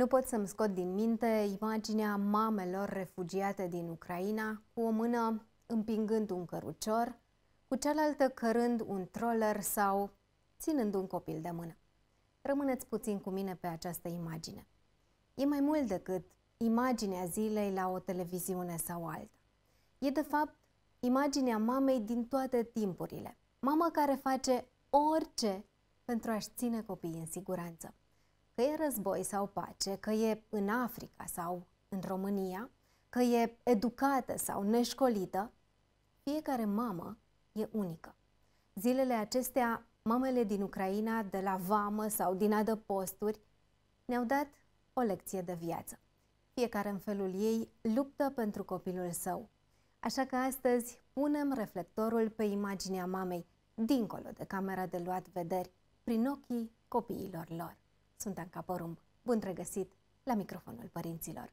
Nu pot să-mi scot din minte imaginea mamelor refugiate din Ucraina cu o mână împingând un cărucior, cu cealaltă cărând un troller sau ținând un copil de mână. Rămâneți puțin cu mine pe această imagine. E mai mult decât imaginea zilei la o televiziune sau alta. E de fapt imaginea mamei din toate timpurile. Mamă care face orice pentru a-și ține copiii în siguranță că e război sau pace, că e în Africa sau în România, că e educată sau neșcolită, fiecare mamă e unică. Zilele acestea, mamele din Ucraina, de la vamă sau din adăposturi, ne-au dat o lecție de viață. Fiecare în felul ei luptă pentru copilul său. Așa că astăzi punem reflectorul pe imaginea mamei, dincolo de camera de luat vederi, prin ochii copiilor lor sunt Anca Porumb. Bun regăsit la microfonul părinților!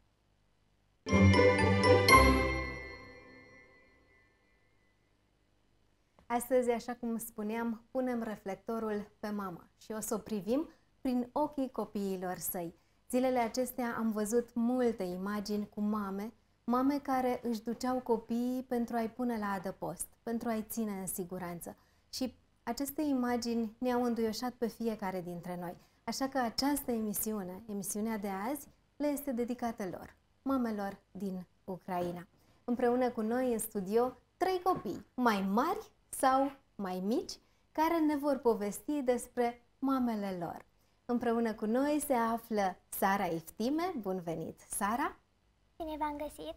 Astăzi, așa cum spuneam, punem reflectorul pe mama și o să o privim prin ochii copiilor săi. Zilele acestea am văzut multe imagini cu mame, mame care își duceau copiii pentru a-i pune la adăpost, pentru a-i ține în siguranță. Și aceste imagini ne-au înduioșat pe fiecare dintre noi. Așa că această emisiune, emisiunea de azi, le este dedicată lor, mamelor din Ucraina. Împreună cu noi în studio, trei copii, mai mari sau mai mici, care ne vor povesti despre mamele lor. Împreună cu noi se află Sara Iftime. Bun venit, Sara! Bine v-am găsit!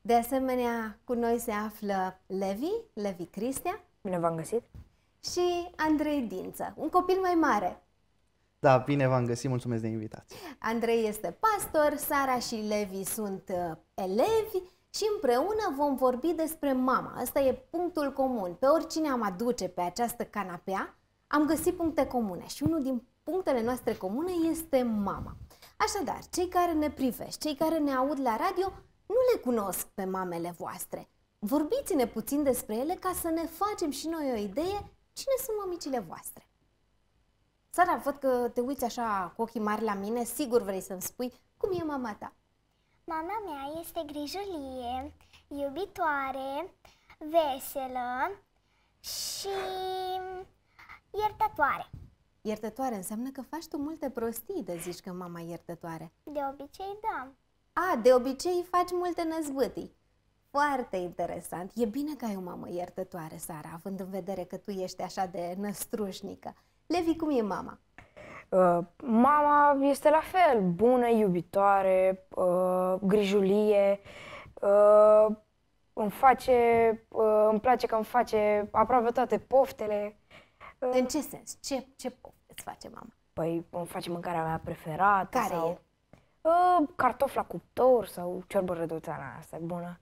De asemenea, cu noi se află Levi, Levi Cristia. Bine v-am găsit! Și Andrei Dință, un copil mai mare, da, bine v-am găsit, mulțumesc de invitație. Andrei este pastor, Sara și Levi sunt uh, elevi și împreună vom vorbi despre mama. Asta e punctul comun. Pe oricine am aduce pe această canapea, am găsit puncte comune și unul din punctele noastre comune este mama. Așadar, cei care ne privești, cei care ne aud la radio, nu le cunosc pe mamele voastre. Vorbiți-ne puțin despre ele ca să ne facem și noi o idee cine sunt mămicile voastre. Sara, văd că te uiți așa cu ochii mari la mine, sigur vrei să-mi spui cum e mama ta. Mama mea este grijulie, iubitoare, veselă și iertătoare. Iertătoare înseamnă că faci tu multe prostii de zici că mama iertătoare. De obicei, da. A, de obicei faci multe năzbâtii. Foarte interesant. E bine că ai o mamă iertătoare, Sara, având în vedere că tu ești așa de năstrușnică. Levi, cum e mama? Uh, mama este la fel, bună, iubitoare, uh, grijulie, uh, îmi face, uh, îmi place că îmi face aproape toate poftele. Uh, În ce sens? Ce, ce pofte îți face mama? Păi îmi face mâncarea mea preferată. Care sau, e? Uh, cartof la cuptor sau ciorbă răduțeană, asta e bună.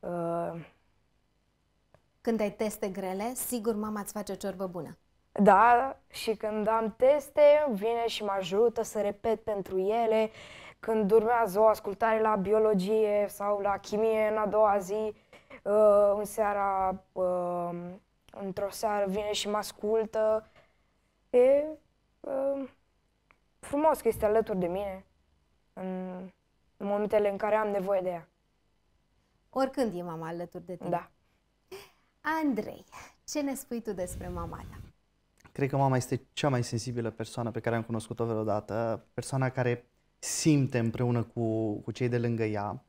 Uh, Când ai teste grele, sigur mama îți face o ciorbă bună. Da, și când am teste, vine și mă ajută să repet pentru ele. Când urmează o ascultare la biologie sau la chimie în a doua zi, uh, în seara, uh, într-o seară vine și mă ascultă. E uh, frumos că este alături de mine în momentele în care am nevoie de ea. Oricând e mama alături de tine. Da. Andrei, ce ne spui tu despre mama ta? Cred că mama este cea mai sensibilă persoană pe care am cunoscut-o vreodată, persoana care simte împreună cu, cu cei de lângă ea,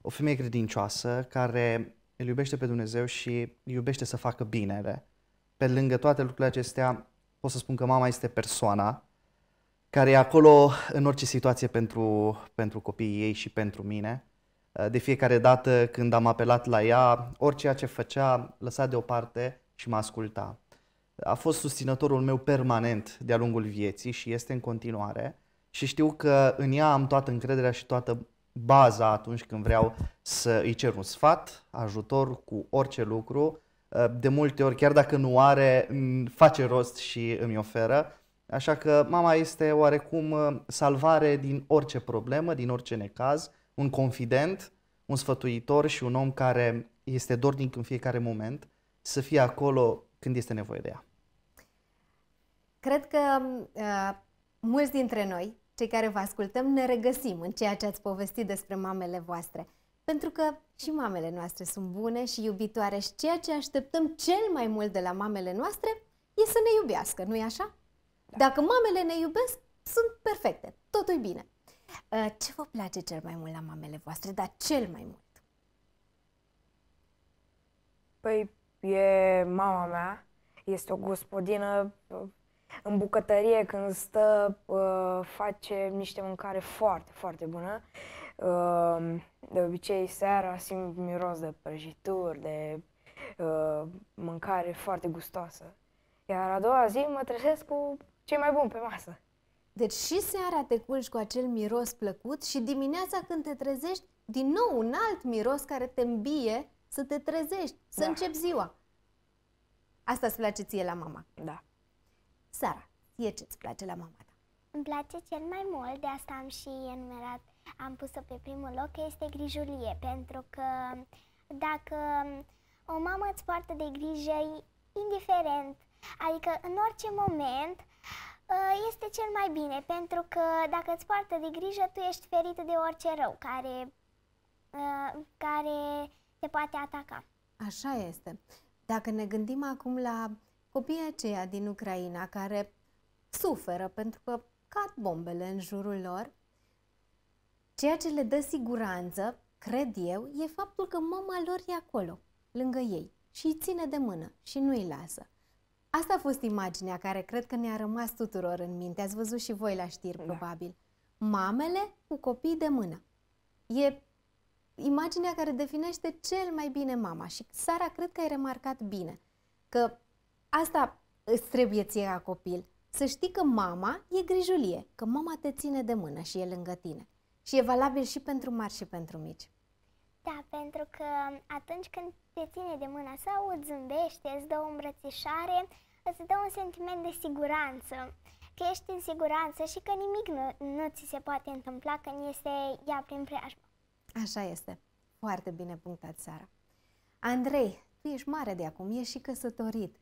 o femeie credincioasă care îl iubește pe Dumnezeu și iubește să facă binele. Pe lângă toate lucrurile acestea, pot să spun că mama este persoana care e acolo în orice situație pentru, pentru copiii ei și pentru mine. De fiecare dată când am apelat la ea, orice ce făcea, lăsa deoparte și mă asculta a fost susținătorul meu permanent de-a lungul vieții și este în continuare și știu că în ea am toată încrederea și toată baza atunci când vreau să îi cer un sfat, ajutor cu orice lucru. De multe ori, chiar dacă nu are, face rost și îmi oferă. Așa că mama este oarecum uh, salvare din orice problemă, din orice necaz, un confident, un sfătuitor și un om care este dornic în fiecare moment să fie acolo când este nevoie de ea. Cred că uh, mulți dintre noi, cei care vă ascultăm, ne regăsim în ceea ce ați povestit despre mamele voastre. Pentru că și mamele noastre sunt bune și iubitoare și ceea ce așteptăm cel mai mult de la mamele noastre e să ne iubească, nu-i așa? Da. Dacă mamele ne iubesc, sunt perfecte, totul e bine. Uh, ce vă place cel mai mult la mamele voastre, dar cel mai mult? Păi, e mama mea, este o gospodină în bucătărie când stă, uh, face niște mâncare foarte, foarte bună. Uh, de obicei, seara simt miros de prăjituri, de uh, mâncare foarte gustoasă. Iar a doua zi mă trezesc cu cei mai buni pe masă. Deci și seara te culci cu acel miros plăcut și dimineața când te trezești, din nou un alt miros care te îmbie să te trezești, să da. începi ziua. Asta îți place ție la mama. Da. Sara, ție ce îți place la mama ta? Îmi place cel mai mult, de asta am și enumerat, am pus-o pe primul loc, că este grijulie, pentru că dacă o mamă îți poartă de grijă, indiferent, adică în orice moment, ă, este cel mai bine, pentru că dacă îți poartă de grijă, tu ești ferită de orice rău care, ă, care te poate ataca. Așa este. Dacă ne gândim acum la copiii aceia din Ucraina care suferă pentru că cad bombele în jurul lor, ceea ce le dă siguranță, cred eu, e faptul că mama lor e acolo, lângă ei și îi ține de mână și nu îi lasă. Asta a fost imaginea care cred că ne-a rămas tuturor în minte. Ați văzut și voi la știri, da. probabil. Mamele cu copii de mână. E imaginea care definește cel mai bine mama și Sara cred că ai remarcat bine că Asta îți trebuie ție ca copil. Să știi că mama e grijulie, că mama te ține de mână și e lângă tine. Și e valabil și pentru mari și pentru mici. Da, pentru că atunci când te ține de mână sau îți zâmbește, îți dă o îmbrățișare, îți dă un sentiment de siguranță, că ești în siguranță și că nimic nu, nu ți se poate întâmpla când este ea prin preajmă. Așa este. Foarte bine punctat, Sara. Andrei, tu ești mare de acum, ești și căsătorit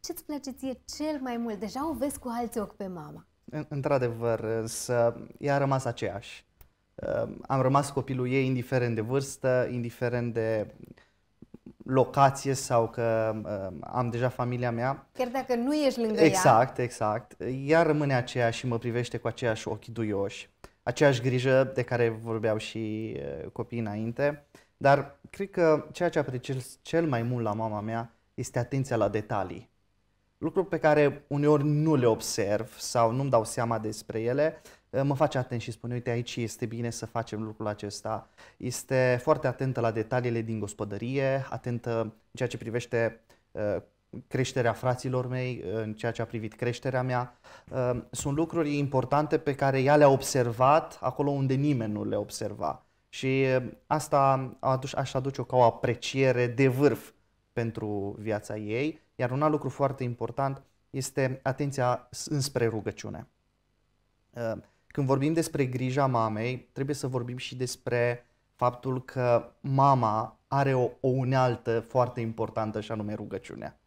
ce îți place ție cel mai mult? Deja o vezi cu alții ochi pe mama. Într-adevăr, însă ea a rămas aceeași. Am rămas copilul ei indiferent de vârstă, indiferent de locație sau că um, am deja familia mea. Chiar dacă nu ești lângă exact, ea. Exact, exact. Ea rămâne aceeași și mă privește cu aceiași ochi duioși, aceeași grijă de care vorbeau și uh, copiii înainte. Dar cred că ceea ce apreciez cel mai mult la mama mea este atenția la detalii lucruri pe care uneori nu le observ sau nu-mi dau seama despre ele, eh, mă face atent și spune, uite aici este bine să facem lucrul acesta. Este foarte atentă la detaliile din gospodărie, atentă în ceea ce privește eh, creșterea fraților mei, eh, în ceea ce a privit creșterea mea. Sunt lucruri importante pe care ea le-a observat acolo unde nimeni nu le observa. Și asta aș aduce-o ca o apreciere de vârf pentru viața ei iar un alt lucru foarte important este atenția înspre rugăciune. Ă, când vorbim despre grija mamei, trebuie să vorbim și despre faptul că mama are o, o unealtă foarte importantă și anume rugăciunea.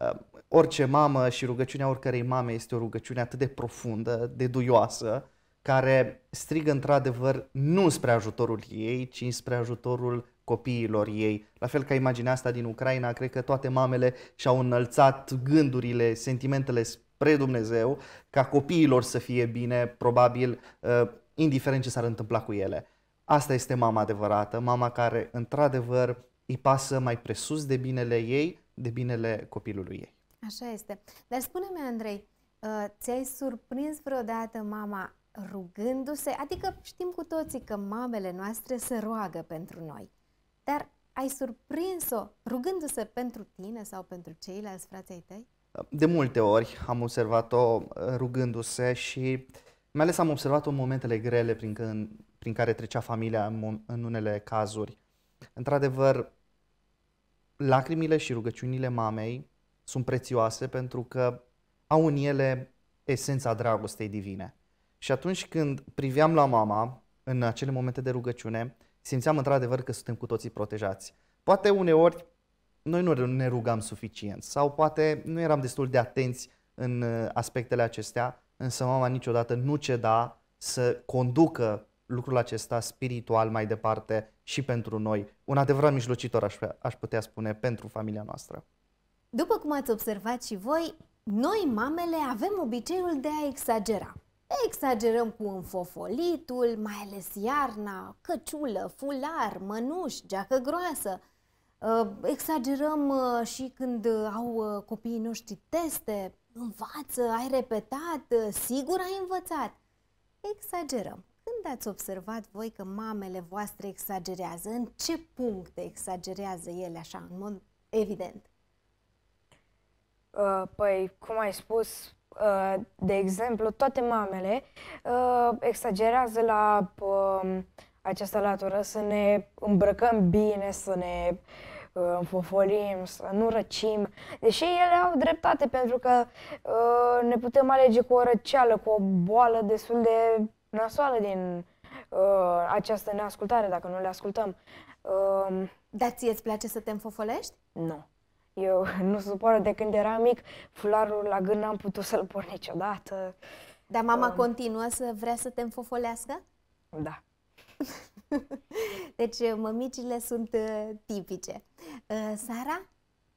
Ă, orice mamă și rugăciunea oricărei mame este o rugăciune atât de profundă, de duioasă, care strigă într-adevăr nu spre ajutorul ei, ci spre ajutorul copiilor ei. La fel ca imaginea asta din Ucraina, cred că toate mamele și-au înălțat gândurile, sentimentele spre Dumnezeu ca copiilor să fie bine, probabil, uh, indiferent ce s-ar întâmpla cu ele. Asta este mama adevărată, mama care, într-adevăr, îi pasă mai presus de binele ei, de binele copilului ei. Așa este. Dar spune-mi, Andrei, uh, ți-ai surprins vreodată mama rugându-se? Adică știm cu toții că mamele noastre se roagă pentru noi. Dar ai surprins-o rugându-se pentru tine sau pentru ceilalți frații tăi? De multe ori am observat-o uh, rugându-se și mai ales am observat-o în momentele grele prin, când, prin care trecea familia în, în unele cazuri. Într-adevăr, lacrimile și rugăciunile mamei sunt prețioase pentru că au în ele esența dragostei divine. Și atunci când priveam la mama în acele momente de rugăciune, simțeam într-adevăr că suntem cu toții protejați. Poate uneori noi nu ne rugam suficient sau poate nu eram destul de atenți în uh, aspectele acestea, însă mama niciodată nu ceda să conducă lucrul acesta spiritual mai departe și pentru noi. Un adevărat mijlocitor, aș, aș putea spune, pentru familia noastră. După cum ați observat și voi, noi, mamele, avem obiceiul de a exagera. Exagerăm cu înfofolitul, mai ales iarna, căciulă, fular, mănuș, geacă groasă. Uh, exagerăm uh, și când uh, au copiii noștri teste, învață, ai repetat, sigur ai învățat. Exagerăm. Când ați observat voi că mamele voastre exagerează? În ce puncte exagerează ele așa, în mod evident? Uh, păi, cum ai spus, Uh, de exemplu, toate mamele uh, exagerează la um, această latură să ne îmbrăcăm bine, să ne uh, înfofolim, să nu răcim, deși ele au dreptate pentru că ne putem alege cu o răceală, cu o boală destul de nasoală din această neascultare, dacă nu le ascultăm. Um, Dar ție îți place să te înfofolești? Nu. Eu nu suporă de când eram mic, fularul la gând n-am putut să-l port niciodată. Dar mama um, continuă să vrea să te înfofolească? Da. deci uh, mămicile sunt uh, tipice. Uh, Sara,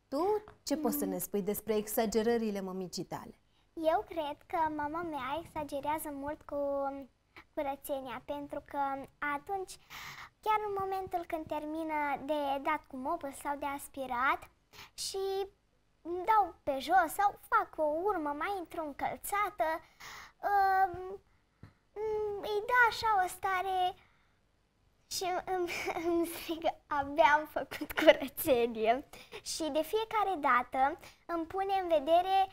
tu ce poți să ne spui despre exagerările mămicii tale? Eu cred că mama mea exagerează mult cu um, curățenia, pentru că atunci, chiar în momentul când termină de dat cu mopul sau de aspirat, și îmi dau pe jos sau fac o urmă mai într-o încălțată, um, mm, îi dă așa o stare și îmi, îmi strigă, abia am făcut curățenie. Și de fiecare dată îmi pune în vedere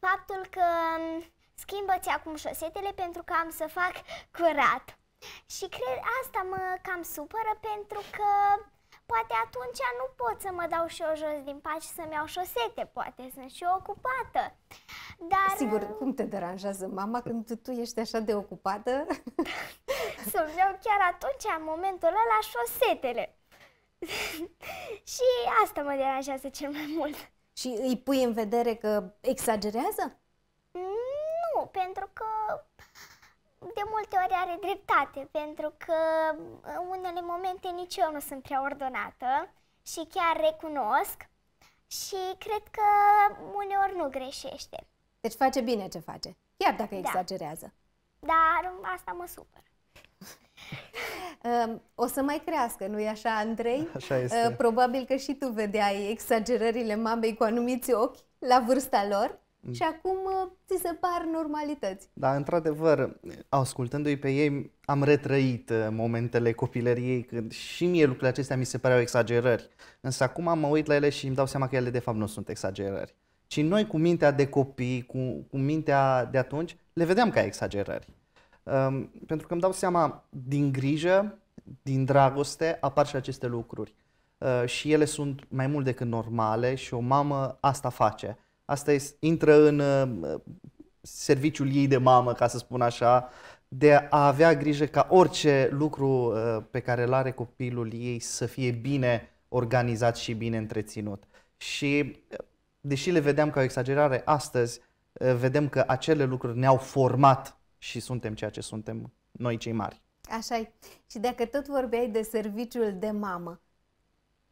faptul că um, schimbă-ți acum șosetele pentru că am să fac curat. Și cred asta mă cam supără pentru că Poate atunci nu pot să mă dau și eu jos din pat și să-mi iau șosete, poate sunt și eu ocupată. Dar... Sigur, uh, cum te deranjează mama când tu ești așa de ocupată? să-mi iau chiar atunci, în momentul ăla, șosetele. și asta mă deranjează cel mai mult. Și îi pui în vedere că exagerează? Nu, pentru că de multe ori are dreptate, pentru că în unele momente nici eu nu sunt prea ordonată și chiar recunosc și cred că uneori nu greșește. Deci face bine ce face, chiar dacă da. exagerează. Dar asta mă supăr. o să mai crească, nu-i așa, Andrei? Așa este. Probabil că și tu vedeai exagerările mamei cu anumiți ochi la vârsta lor și acum uh, ți se par normalități. Da, într-adevăr, ascultându-i pe ei, am retrăit uh, momentele copilăriei când și mie lucrurile acestea mi se păreau exagerări. Însă acum mă uit la ele și îmi dau seama că ele de fapt nu sunt exagerări. Și noi cu mintea de copii, cu, cu mintea de atunci, le vedeam ca exagerări. Um, pentru că îmi dau seama, din grijă, din dragoste, apar și aceste lucruri. Uh, și ele sunt mai mult decât normale și o mamă asta face asta e, intră în uh, serviciul ei de mamă, ca să spun așa, de a avea grijă ca orice lucru uh, pe care îl are copilul ei să fie bine organizat și bine întreținut. Și uh, deși le vedeam ca o exagerare astăzi, vedem că acele lucruri ne-au format și suntem ceea ce suntem noi cei mari. așa e. Și dacă tot vorbeai de serviciul de mamă,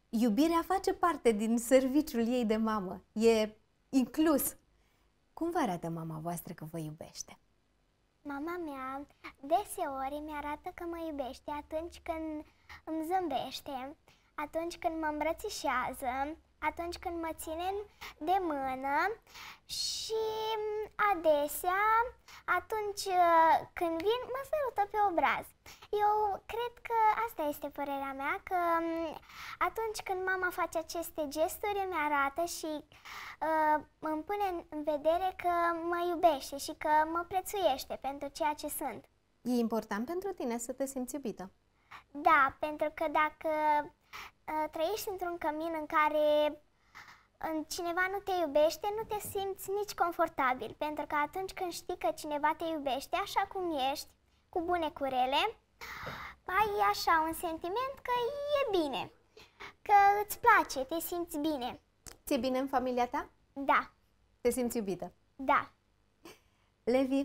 iubirea face parte din serviciul ei de mamă. E inclus. Cum vă arată mama voastră că vă iubește? Mama mea deseori mi arată că mă iubește atunci când îmi zâmbește, atunci când mă îmbrățișează, atunci când mă ține de mână și adesea atunci uh, când vin mă sărută pe obraz. Eu cred că asta este părerea mea, că um, atunci când mama face aceste gesturi îmi arată și uh, îmi pune în vedere că mă iubește și că mă prețuiește pentru ceea ce sunt. E important pentru tine să te simți iubită? Da, pentru că dacă uh, trăiești într-un cămin în care ă, cineva nu te iubește, nu te simți nici confortabil, pentru că atunci când știi că cineva te iubește așa cum ești, cu bune curele, ai așa un sentiment că e bine, că îți place, te simți bine. Ți-e bine în familia ta? Da. Te simți iubită? Da. Levi,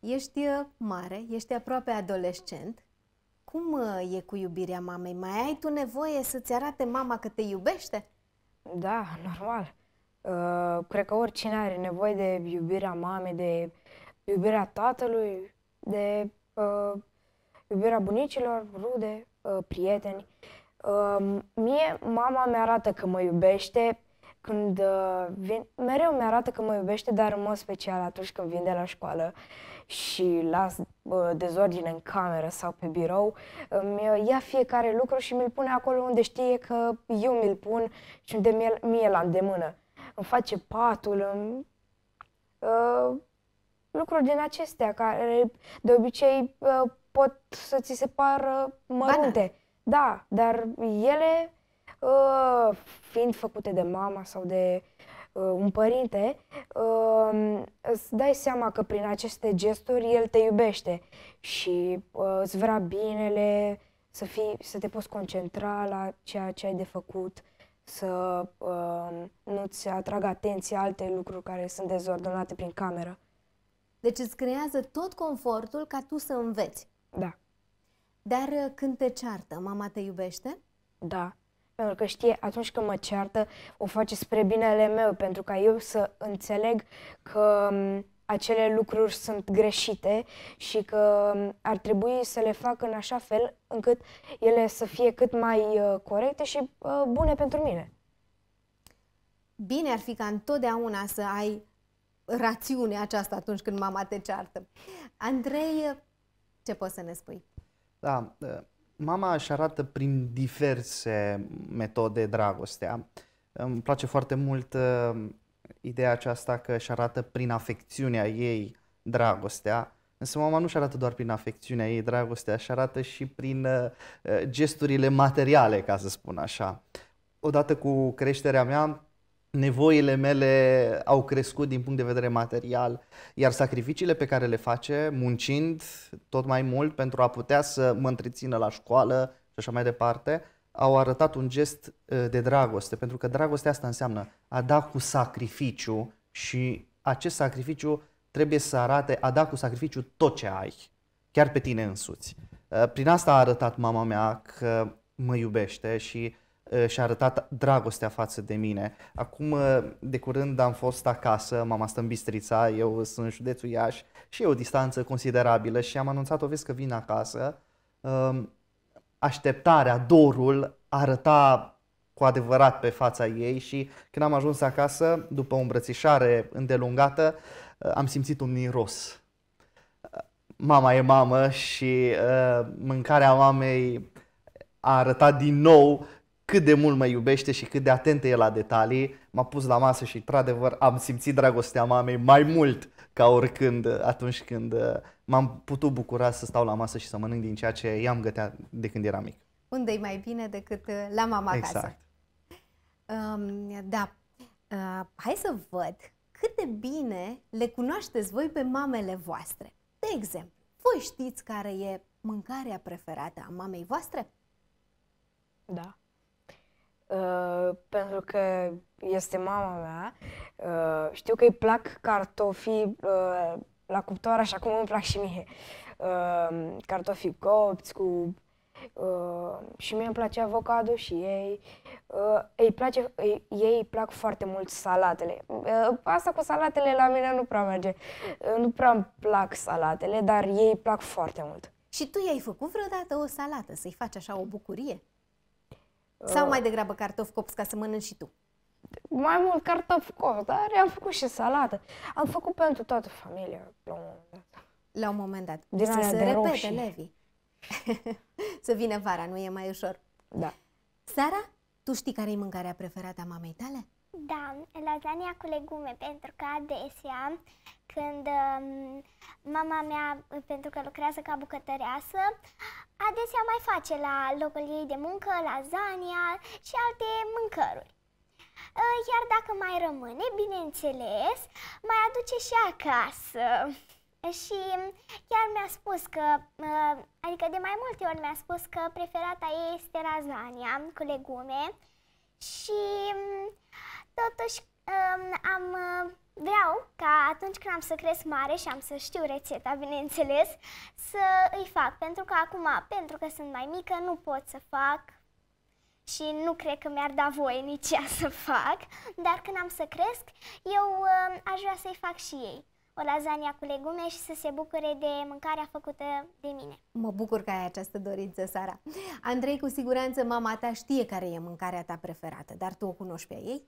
ești uh, mare, ești aproape adolescent. Cum uh, e cu iubirea mamei? Mai ai tu nevoie să-ți arate mama că te iubește? Da, normal. Uh, cred că oricine are nevoie de iubirea mamei, de iubirea tatălui, de uh, iubirea bunicilor, rude, uh, prieteni. Uh, mie mama mi arată că mă iubește, când uh, vin, mereu mi-arată că mă iubește, dar în mod special atunci când vin de la școală și las uh, dezordine în cameră sau pe birou, îmi uh, ia fiecare lucru și mi-l pune acolo unde știe că eu mi-l pun și unde mie, mie la îndemână. Îmi face patul, îmi, uh, lucruri din acestea care de obicei uh, pot să ți se pară mărunte. Bana. Da, dar ele Uh, fiind făcute de mama sau de uh, un părinte, uh, îți dai seama că prin aceste gesturi el te iubește și uh, îți vrea binele, să, fii, să te poți concentra la ceea ce ai de făcut, să uh, nu-ți atragă atenția alte lucruri care sunt dezordonate prin cameră. Deci îți creează tot confortul ca tu să înveți. Da. Dar uh, când te ceartă, mama te iubește? Da pentru că știe atunci când mă ceartă, o face spre binele meu, pentru ca eu să înțeleg că acele lucruri sunt greșite și că ar trebui să le fac în așa fel încât ele să fie cât mai uh, corecte și uh, bune pentru mine. Bine ar fi ca întotdeauna să ai rațiunea aceasta atunci când mama te ceartă. Andrei, ce poți să ne spui? Da, uh, mama își arată prin diverse metode dragostea. Îmi place foarte mult uh, ideea aceasta că își arată prin afecțiunea ei dragostea, însă mama nu își arată doar prin afecțiunea ei dragostea, își arată și prin uh, uh gesturile materiale, ca să spun așa. Odată cu creșterea mea, nevoile mele au crescut din punct de vedere material, iar sacrificiile pe care le face, muncind tot mai mult pentru a putea să mă întrețină la școală și așa mai departe, au arătat un gest ă, de dragoste, pentru că dragostea asta înseamnă a da cu sacrificiu și acest sacrificiu trebuie să arate a da cu sacrificiu tot ce ai, chiar pe tine însuți. Ă, prin asta a arătat mama mea că mă iubește și uh, Uh, și-a arătat dragostea față de mine. Acum, uh, de curând am fost acasă, mama stă în Bistrița, eu sunt în județul Iași și e o distanță considerabilă și am anunțat-o, vezi că vin acasă. Um, așteptarea, dorul arăta cu adevărat pe fața ei și când am ajuns acasă, după o îmbrățișare îndelungată, uh, am simțit un miros. Mama e mamă și uh, mâncarea mamei a arătat din nou cât de mult mă iubește și cât de atentă e la detalii, m-a pus la masă și, într-adevăr, am simțit dragostea mamei mai mult ca oricând uh, atunci când uh, m-am putut bucura să stau la masă și să mănânc din ceea ce i-am gătea de când eram mic. Unde-i mai bine decât uh, la mama exact. acasă. Um, da. Uh, hai să văd cât de bine le cunoașteți voi pe mamele voastre. De exemplu, voi știți care e mâncarea preferată a mamei voastre? Da uh, pentru că este mama mea. Uh, știu că îi plac cartofii uh, la cuptor, așa cum îmi plac și mie. Uh, cartofii copți cu... Uh, și mie îmi place avocado și ei. Uh, ei, place, ei, ei plac foarte mult salatele. Uh, asta cu salatele la mine nu prea merge. Uh, nu prea îmi plac salatele, dar ei plac foarte mult. Și tu i-ai făcut vreodată o salată, să-i faci așa o bucurie? Sau uh. mai degrabă cartofi copți ca să mănânci și tu? Mai mult cartofi copți, dar am făcut și salată. Am făcut pentru toată familia la un moment dat. La un moment dat. să se repete, roșii. Levi. să vină vara, nu e mai ușor. Da. Sara, tu știi care e mâncarea preferată a mamei tale? Da, lasagna cu legume, pentru că adesea când um, mama mea, pentru că lucrează ca bucătăreasă, adesea mai face la locul ei de muncă lasagna și alte mâncăruri. Uh, iar dacă mai rămâne, bineînțeles, mai aduce și acasă. Și chiar mi-a spus că, uh, adică de mai multe ori mi-a spus că preferata ei este lasagna cu legume și um, totuși um, am, uh, vreau ca atunci când am să cresc mare și am să știu rețeta, bineînțeles, să îi fac, pentru că acum, pentru că sunt mai mică, nu pot să fac și nu cred că mi-ar da voie nici ea să fac, dar când am să cresc, eu um, aș vrea să-i fac și ei o lasagna cu legume și să se bucure de mâncarea făcută de mine. Mă bucur că ai această dorință, Sara. Andrei, cu siguranță mama ta știe care e mâncarea ta preferată, dar tu o cunoști pe ei?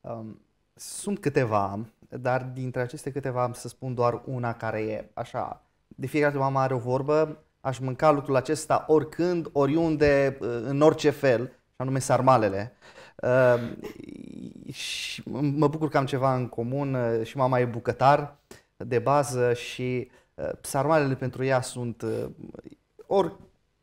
Um, sunt câteva, dar dintre aceste câteva am să spun doar una care e așa. De fiecare dată mama are o vorbă, aș mânca lucrul acesta oricând, oriunde, uh, în orice fel, și anume sarmalele. Uh, și mă bucur că am ceva în comun uh, și mama e bucătar de bază și uh, sarmalele pentru ea sunt uh, ori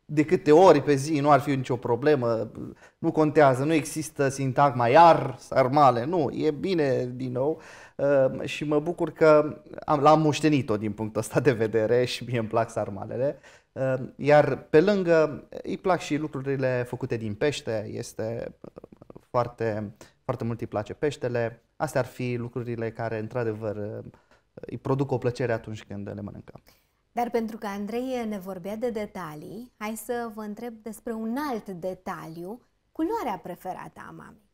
de câte ori pe zi nu ar fi nicio problemă, nu contează, nu există sintagma iar, sarmale, nu, e bine din nou ehm, și mă bucur că am, l-am moștenit-o din punctul ăsta de vedere și mie îmi plac sarmalele. Ehm, iar pe lângă îi plac și lucrurile făcute din pește, este ehm, foarte, foarte mult îi place peștele. Astea ar fi lucrurile care într-adevăr îi produc o plăcere atunci când le mănâncăm. Dar pentru că Andrei ne vorbea de detalii, hai să vă întreb despre un alt detaliu, culoarea preferată a mamei.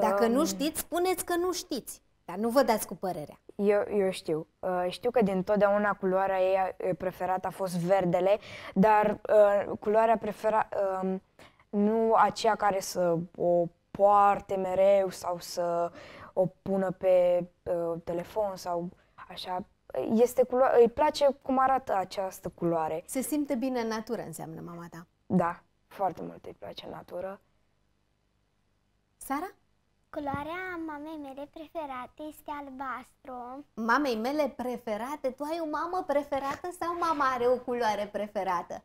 Dacă um, nu știți, spuneți că nu știți, dar nu vă dați cu părerea. Eu, eu știu. Uh, știu că din totdeauna culoarea ei uh, preferată a fost verdele, dar uh, culoarea preferată uh, um, nu aceea care să o poarte mereu sau să o pună pe uh, telefon sau așa este culo- îi place cum arată această culoare. Se simte bine în natură, înseamnă mama ta. Da, foarte mult îi place natură. Sara? Culoarea mamei mele preferate este albastru. Mamei mele preferate? Tu ai o mamă preferată sau mama are o culoare preferată?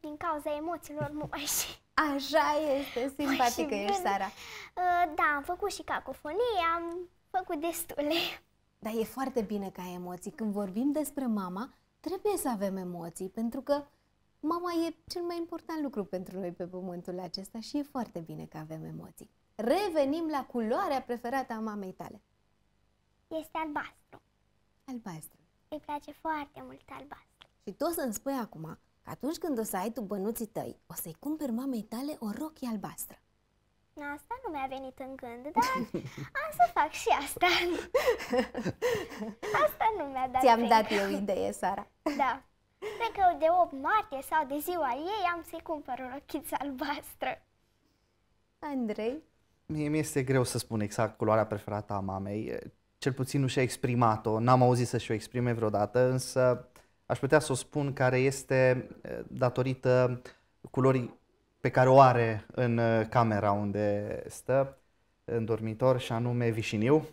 Din cauza emoțiilor mă și... Așa este, simpatică ești, Sara. Uh, da, am făcut și cacofonie, am făcut destule. Dar e foarte bine că ai emoții. Când vorbim despre mama, trebuie să avem emoții, pentru că mama e cel mai important lucru pentru noi pe pământul acesta și e foarte bine că avem emoții. Revenim la culoarea preferată a mamei tale. Este albastru. Albastru. Îi place foarte mult albastru. Și tu o să-mi spui acum că atunci când o să ai tu bănuții tăi, o să-i cumperi mamei tale o rochie albastră. Asta nu mi-a venit în gând, dar am să fac și asta. Asta nu mi-a dat Ți-am dat eu idee, Sara. Da. Cred că de 8 martie sau de ziua ei am să-i cumpăr o rochiță albastră. Andrei? Mie mi-este greu să spun exact culoarea preferată a mamei. Cel puțin nu și-a exprimat-o. N-am auzit să și-o exprime vreodată, însă aș putea să o spun care este eh, datorită culorii pe care o are în uh, camera unde stă, în dormitor, și anume vișiniu.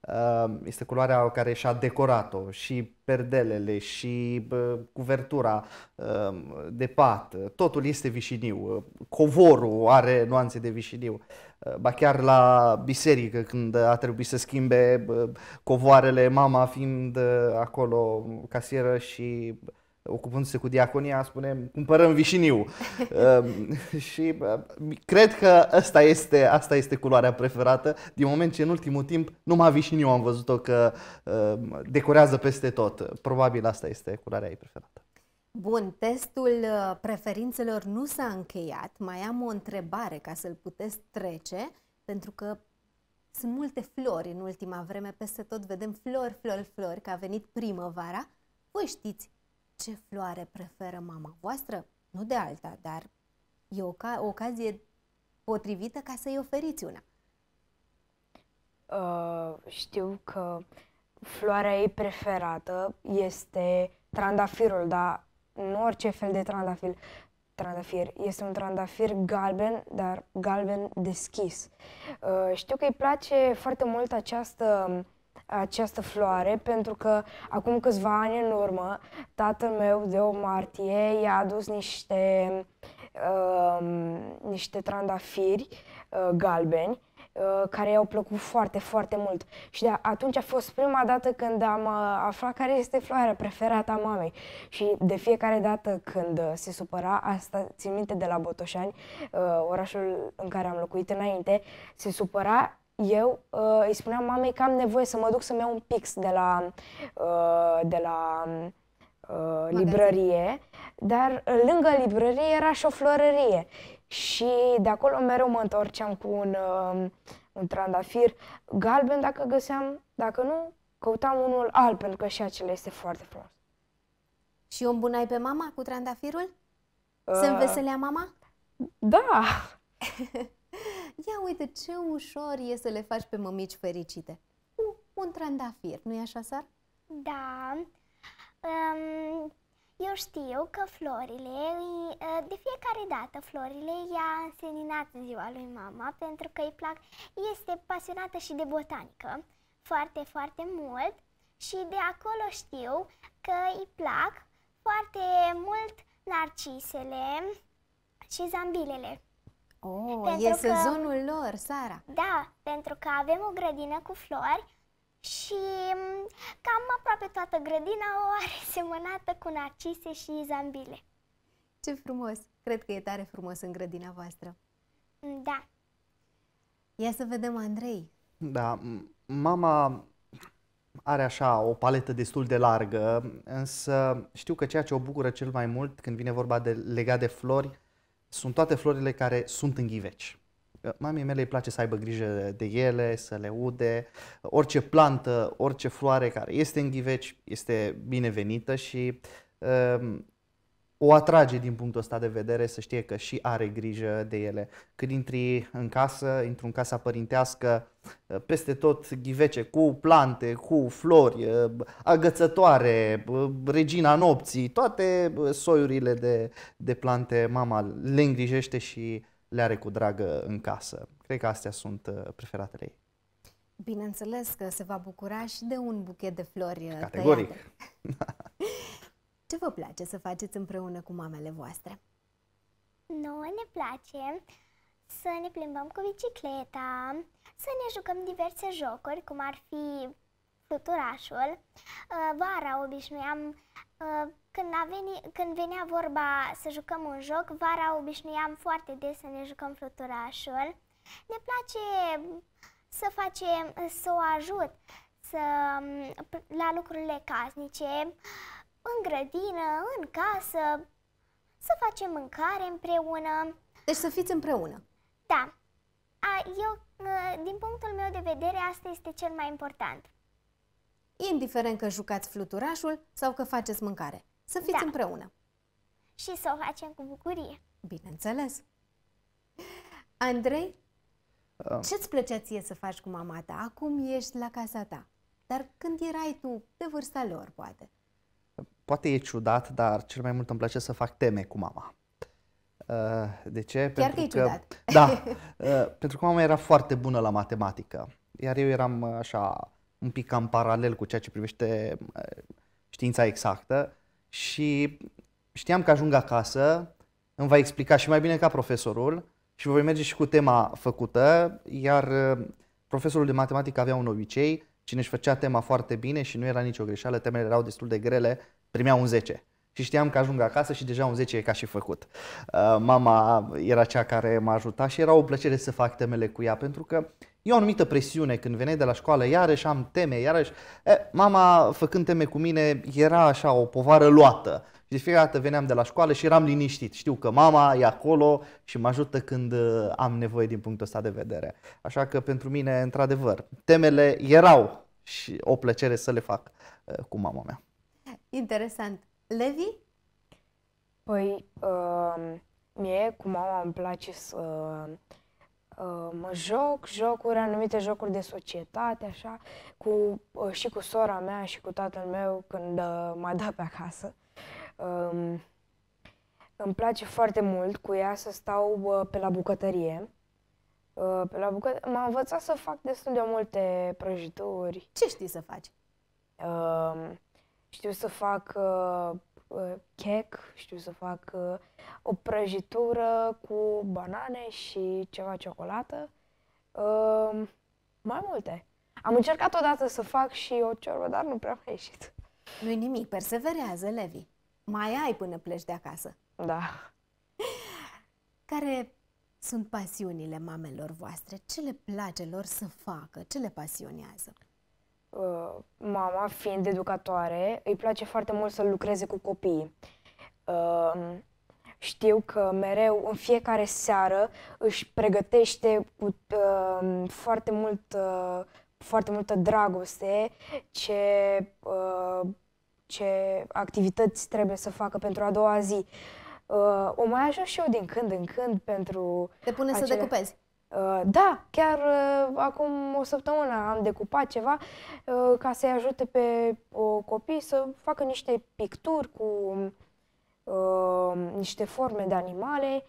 Uh, este culoarea care și-a decorat-o, și perdelele, și cuvertura uh, de pat, totul este vișiniu. Covorul are nuanțe de vișiniu. Ba chiar la biserică, când a trebuit să schimbe covoarele, mama fiind acolo casieră și ocupându-se cu diaconia, spune, cumpărăm vișiniu. Ehm, și cred că asta este, asta este culoarea preferată, din moment ce în ultimul timp numai vișiniu am văzut-o că ehm, decorează peste tot. Probabil asta este culoarea ei preferată. Bun, testul uh, preferințelor nu s-a încheiat. Mai am o întrebare ca să-l puteți trece, pentru că sunt multe flori în ultima vreme, peste tot vedem flori, flori, flori, că a venit primăvara. Voi știți ce floare preferă mama voastră, nu de alta, dar e o, o ocazie potrivită ca să-i oferiți una. Uh, știu că floarea ei preferată este trandafirul, dar nu orice fel de trandafir. Trandafir. Este un trandafir galben, dar galben deschis. Uh, știu că îi place foarte mult această această floare pentru că acum câțiva ani în urmă tatăl meu de o martie i-a adus niște, uh, niște trandafiri uh, galbeni uh, care i-au plăcut foarte, foarte mult. Și de atunci a fost prima dată când am uh, aflat care este floarea preferată a mamei. Și de fiecare dată când uh, se supăra, asta țin minte de la Botoșani, orașul în care am locuit înainte, se supăra eu uh, îi spuneam mamei că am nevoie să mă duc să-mi iau un pix de la, uh, de la uh, librărie, dar lângă librărie era și o florărie. Și de acolo mereu mă întorceam cu un, uh, un trandafir galben dacă găseam, dacă nu, căutam unul alb, pentru că și acela este foarte frumos. Și o îmbunai pe mama cu trandafirul? Uh, Să înveselea mama? Da! ia uite ce ușor e să le faci pe mămici fericite. Cu un trandafir, nu-i așa, Sar? Da. Um, eu știu că florile, ă, de fiecare dată, florile i-a înseninat ziua lui mama pentru că îi plac, este pasionată și de botanică foarte, foarte mult și de acolo știu că îi plac foarte mult narcisele și zambilele. Oh, e că, sezonul lor, Sara. Da, pentru că avem o grădină cu flori și mm, cam aproape toată grădina o are semănată cu narcise și zambile. Ce frumos! Cred că e tare frumos în grădina voastră. Mm, da. Ia să vedem Andrei. Da, mama are așa o paletă destul de largă, însă știu că ceea ce o bucură cel mai mult când vine vorba de legat de flori sunt toate florile care sunt în ghiveci. Uh, mamei mele îi place să aibă grijă de ele, să le ude. Orice plantă, orice floare care este în ghiveci este binevenită și uh, o atrage din punctul ăsta de vedere să știe că și are grijă de ele. Când intri în casă, intru în casa părintească, uh, peste tot ghivece cu plante, cu flori, uh, agățătoare, uh, regina nopții, toate soiurile de, de plante mama le îngrijește și le are cu dragă în casă. Cred că astea sunt preferatele ei. Bineînțeles că se va bucura și de un buchet de flori Categoric. ce vă place să faceți împreună cu mamele voastre? Noi ne place să ne plimbăm cu bicicleta, să ne jucăm diverse jocuri, cum ar fi tuturașul. Uh, vara obișnuiam, uh, când, a veni, când venea vorba să jucăm un joc, vara obișnuiam foarte des să ne jucăm fluturașul. Ne place să facem, să o ajut să, um, la lucrurile casnice, în grădină, în casă, să facem mâncare împreună. Deci să fiți împreună. Da. A, eu, ă, din punctul meu de vedere, asta este cel mai important. Indiferent că jucați fluturașul sau că faceți mâncare, să fiți da. împreună. Și să o facem cu bucurie. Bineînțeles. Andrei, uh. ce-ți plăcea ție să faci cu mama ta? Acum ești la casa ta, dar când erai tu, de vârsta lor, poate, poate e ciudat, dar cel mai mult îmi place să fac teme cu mama. Uh, de ce? Chiar pentru că, e ciudat. da, uh, pentru că mama era foarte bună la matematică, iar eu eram uh, așa un pic cam paralel cu ceea ce privește știința exactă și știam că ajung acasă, îmi va explica și mai bine ca profesorul și voi merge și cu tema făcută, iar profesorul de matematică avea un obicei, cine își făcea tema foarte bine și nu era nicio greșeală, temele erau destul de grele, primeau un 10. Și știam că ajung acasă și deja un 10 e ca și făcut. Uh, mama era cea care m-a ajutat și era o plăcere să fac temele cu ea, pentru că e o anumită presiune când veneai de la școală, iarăși am teme, iarăși... E, mama, făcând teme cu mine, era așa o povară luată. Și deci de fiecare dată veneam de la școală și eram liniștit. Știu că mama e acolo și mă ajută când uh, am nevoie din punctul ăsta de vedere. Așa că pentru mine, într-adevăr, temele erau și o plăcere să le fac uh, cu mama mea. Interesant. Levi? Păi, uh, mie cu mama îmi place să uh, mă joc jocuri, anumite jocuri de societate, așa, cu, uh, și cu sora mea și cu tatăl meu când uh, mă dă pe acasă. Uh, îmi place foarte mult cu ea să stau uh, pe la bucătărie. Uh, pe la bucă... m-a învățat să fac destul de multe prăjituri. Ce știi să faci? Uh, știu să fac uh, uh, cake, știu să fac uh, o prăjitură cu banane și ceva ciocolată. Uh, mai multe. Am încercat odată să fac și o ciorbă, dar nu prea a ieșit. Nu-i nimic, perseverează, Levi. Mai ai până pleci de acasă. Da. Care sunt pasiunile mamelor voastre? Ce le place lor să facă? Ce le pasionează? Uh, mama, fiind educatoare, îi place foarte mult să lucreze cu copiii. Uh, știu că mereu, în fiecare seară, își pregătește cu uh, foarte, mult, uh, foarte multă dragoste ce, uh, ce activități trebuie să facă pentru a doua zi. Uh, o mai așa și eu din când în când pentru... Te pune acele... să decupezi. Uh, da, chiar uh, acum o săptămână am decupat ceva uh, ca să-i ajute pe copii să facă niște picturi cu niște forme de animale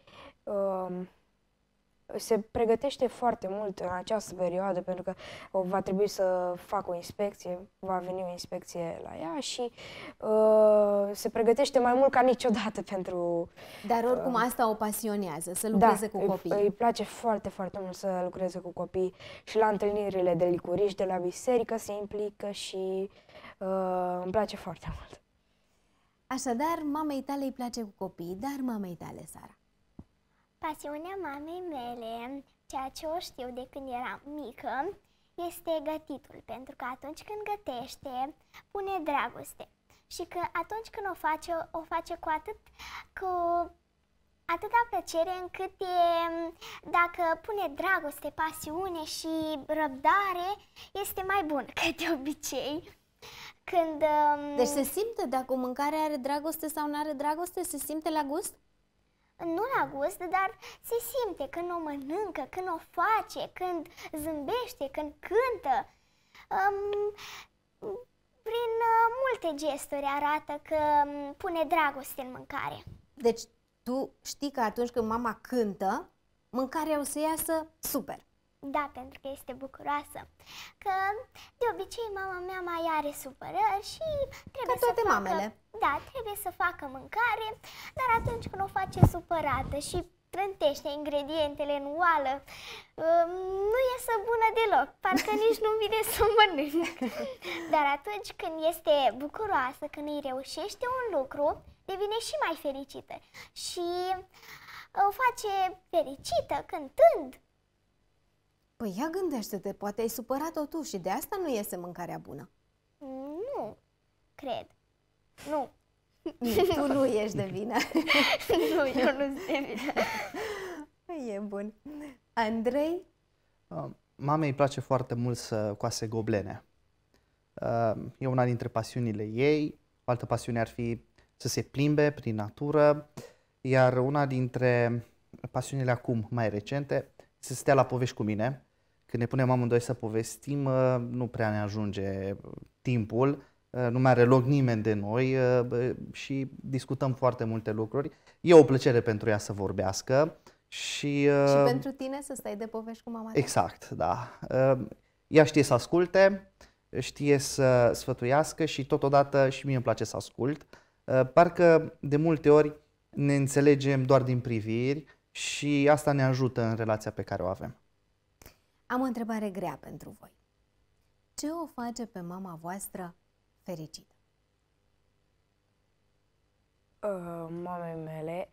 se pregătește foarte mult în această perioadă pentru că oh, va trebui să fac o inspecție, va veni o inspecție la ea și uh, se pregătește mai mult ca niciodată pentru... Dar uh, oricum uh, asta o pasionează, să da, lucreze da, cu copii. Îi, îi place foarte, foarte mult să lucreze cu copii și la întâlnirile de licuriști de la biserică se implică și uh, îmi place foarte mult. Așadar, mamei tale îi place cu copii, dar mamei tale, Sara, Pasiunea mamei mele, ceea ce o știu de când eram mică, este gătitul, pentru că atunci când gătește, pune dragoste. Și că atunci când o face, o face cu atât cu atâta plăcere încât e, dacă pune dragoste, pasiune și răbdare, este mai bun ca de obicei. Când, um... Deci se simte dacă o mâncare are dragoste sau nu are dragoste? Se simte la gust? nu la gust, dar se simte când o mănâncă, când o face, când zâmbește, când cântă. Um, prin uh, multe gesturi arată că um, pune dragoste în mâncare. Deci tu știi că atunci când mama cântă, mâncarea o să iasă super. Da, pentru că este bucuroasă. Că de obicei mama mea mai are supărări și trebuie Ca toate să facă, mamele. Da, trebuie să facă mâncare, dar atunci când o face supărată și trântește ingredientele în oală, um, nu iese bună deloc, parcă nici nu vine să mănânc. Dar atunci când este bucuroasă, când îi reușește un lucru, devine și mai fericită și uh, o face fericită cântând, Păi ia gândește-te, poate ai supărat-o tu și de asta nu iese mâncarea bună. Mm, nu, cred. Nu. Tu nu ești de vină. nu, eu nu sunt de vină. Păi e bun. Andrei? Uh, mamei îi place foarte mult să coase goblene. Uh, e una dintre pasiunile ei. O altă pasiune ar fi să se plimbe prin natură. Iar una dintre pasiunile acum mai recente să stea la povești cu mine. Când ne punem amândoi să povestim, uh, nu prea ne ajunge uh, timpul, uh, nu mai are loc nimeni de noi și discutăm foarte multe lucruri. E o plăcere pentru ea să vorbească. Și, și pentru tine să stai de povești cu mama Exact, ta. da. Ea știe să asculte, știe să sfătuiască și totodată și mie îmi place să ascult. Parcă de multe ori ne înțelegem doar din priviri, și asta ne ajută în relația pe care o avem. Am o întrebare grea pentru voi. Ce o face pe mama voastră fericită? Uh, mamei mele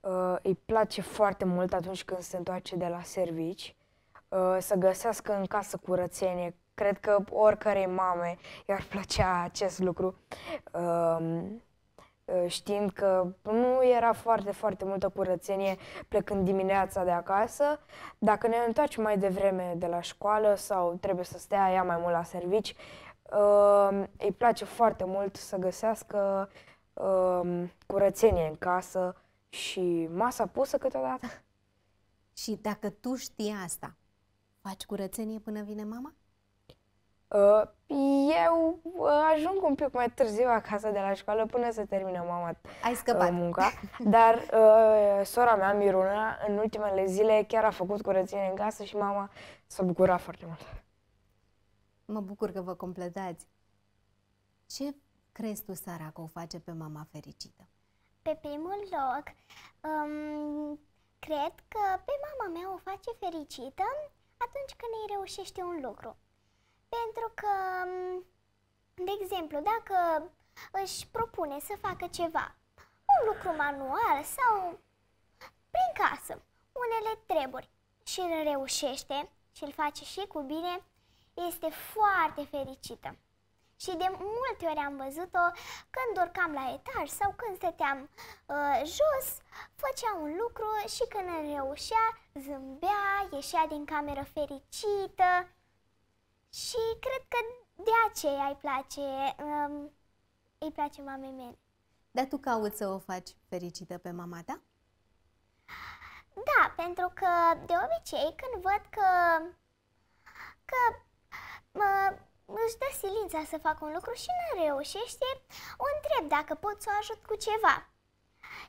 uh, îi place foarte mult atunci când se întoarce de la servici uh, să găsească în casă curățenie. Cred că oricărei mame i-ar plăcea acest lucru. Uh, Uh, știind că nu era foarte, foarte multă curățenie plecând dimineața de acasă. Dacă ne întoarcem mai devreme de la școală sau trebuie să stea ea mai mult la servici, uh, îi place foarte mult să găsească uh, curățenie în casă și masa pusă câteodată. Și dacă tu știi asta, faci curățenie până vine mama? Uh, eu uh, ajung un pic mai târziu acasă de la școală până să termină mama Ai scăpat. Uh, munca, dar sora mea, Miruna, în ultimele zile chiar a făcut curățenie în casă și mama s-a bucurat foarte mult. Mă bucur că vă completați. Ce crezi tu, Sara, că o face pe mama fericită? Pe primul loc, um, cred că pe mama mea o face fericită atunci când îi reușește un lucru. Pentru că, de exemplu, dacă își propune să facă ceva, un lucru manual sau prin casă, unele treburi și îl reușește și îl face și cu bine, este foarte fericită. Și de multe ori am văzut-o când urcam la etaj sau când stăteam uh, jos, făcea un lucru și când îl reușea, zâmbea, ieșea din cameră fericită, și cred că de aceea îi place, um, îi place mamei mele. Dar tu cauți să o faci fericită pe mama ta? Da, pentru că de obicei când văd că, că mă, își dă silința să fac un lucru și nu reușește, o întreb dacă pot să o ajut cu ceva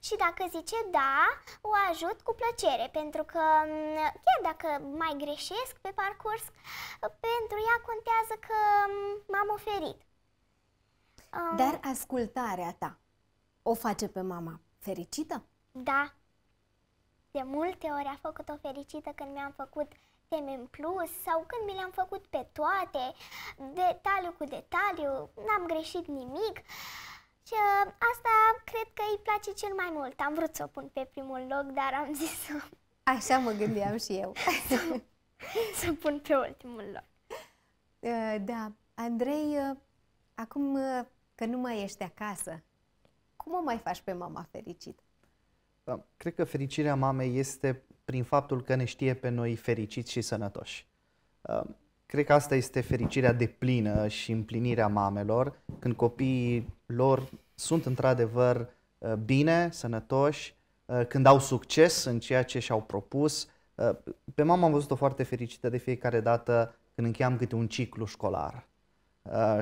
și dacă zice da, o ajut cu plăcere, pentru că mm, chiar dacă mai greșesc pe parcurs, pentru ea contează că mm, m-am oferit. Um, Dar ascultarea ta o face pe mama fericită? Da. De multe ori a făcut-o fericită când mi-am făcut teme în plus sau când mi le-am făcut pe toate, detaliu cu detaliu, n-am greșit nimic. Și uh, asta cred că îi place cel mai mult. Am vrut să o pun pe primul loc, dar am zis să... Așa mă gândeam și eu. să, o pun pe ultimul loc. Uh, da. Andrei, uh, acum uh, că nu mai ești acasă, cum o mai faci pe mama fericită? Da, cred că fericirea mamei este prin faptul că ne știe pe noi fericiți și sănătoși. Uh, Cred că asta este fericirea de plină și împlinirea mamelor, când copiii lor sunt într-adevăr uh, bine, sănătoși, uh, când au succes în ceea ce și-au propus. Uh, pe mama am văzut-o foarte fericită de fiecare dată când încheiam câte un ciclu școlar.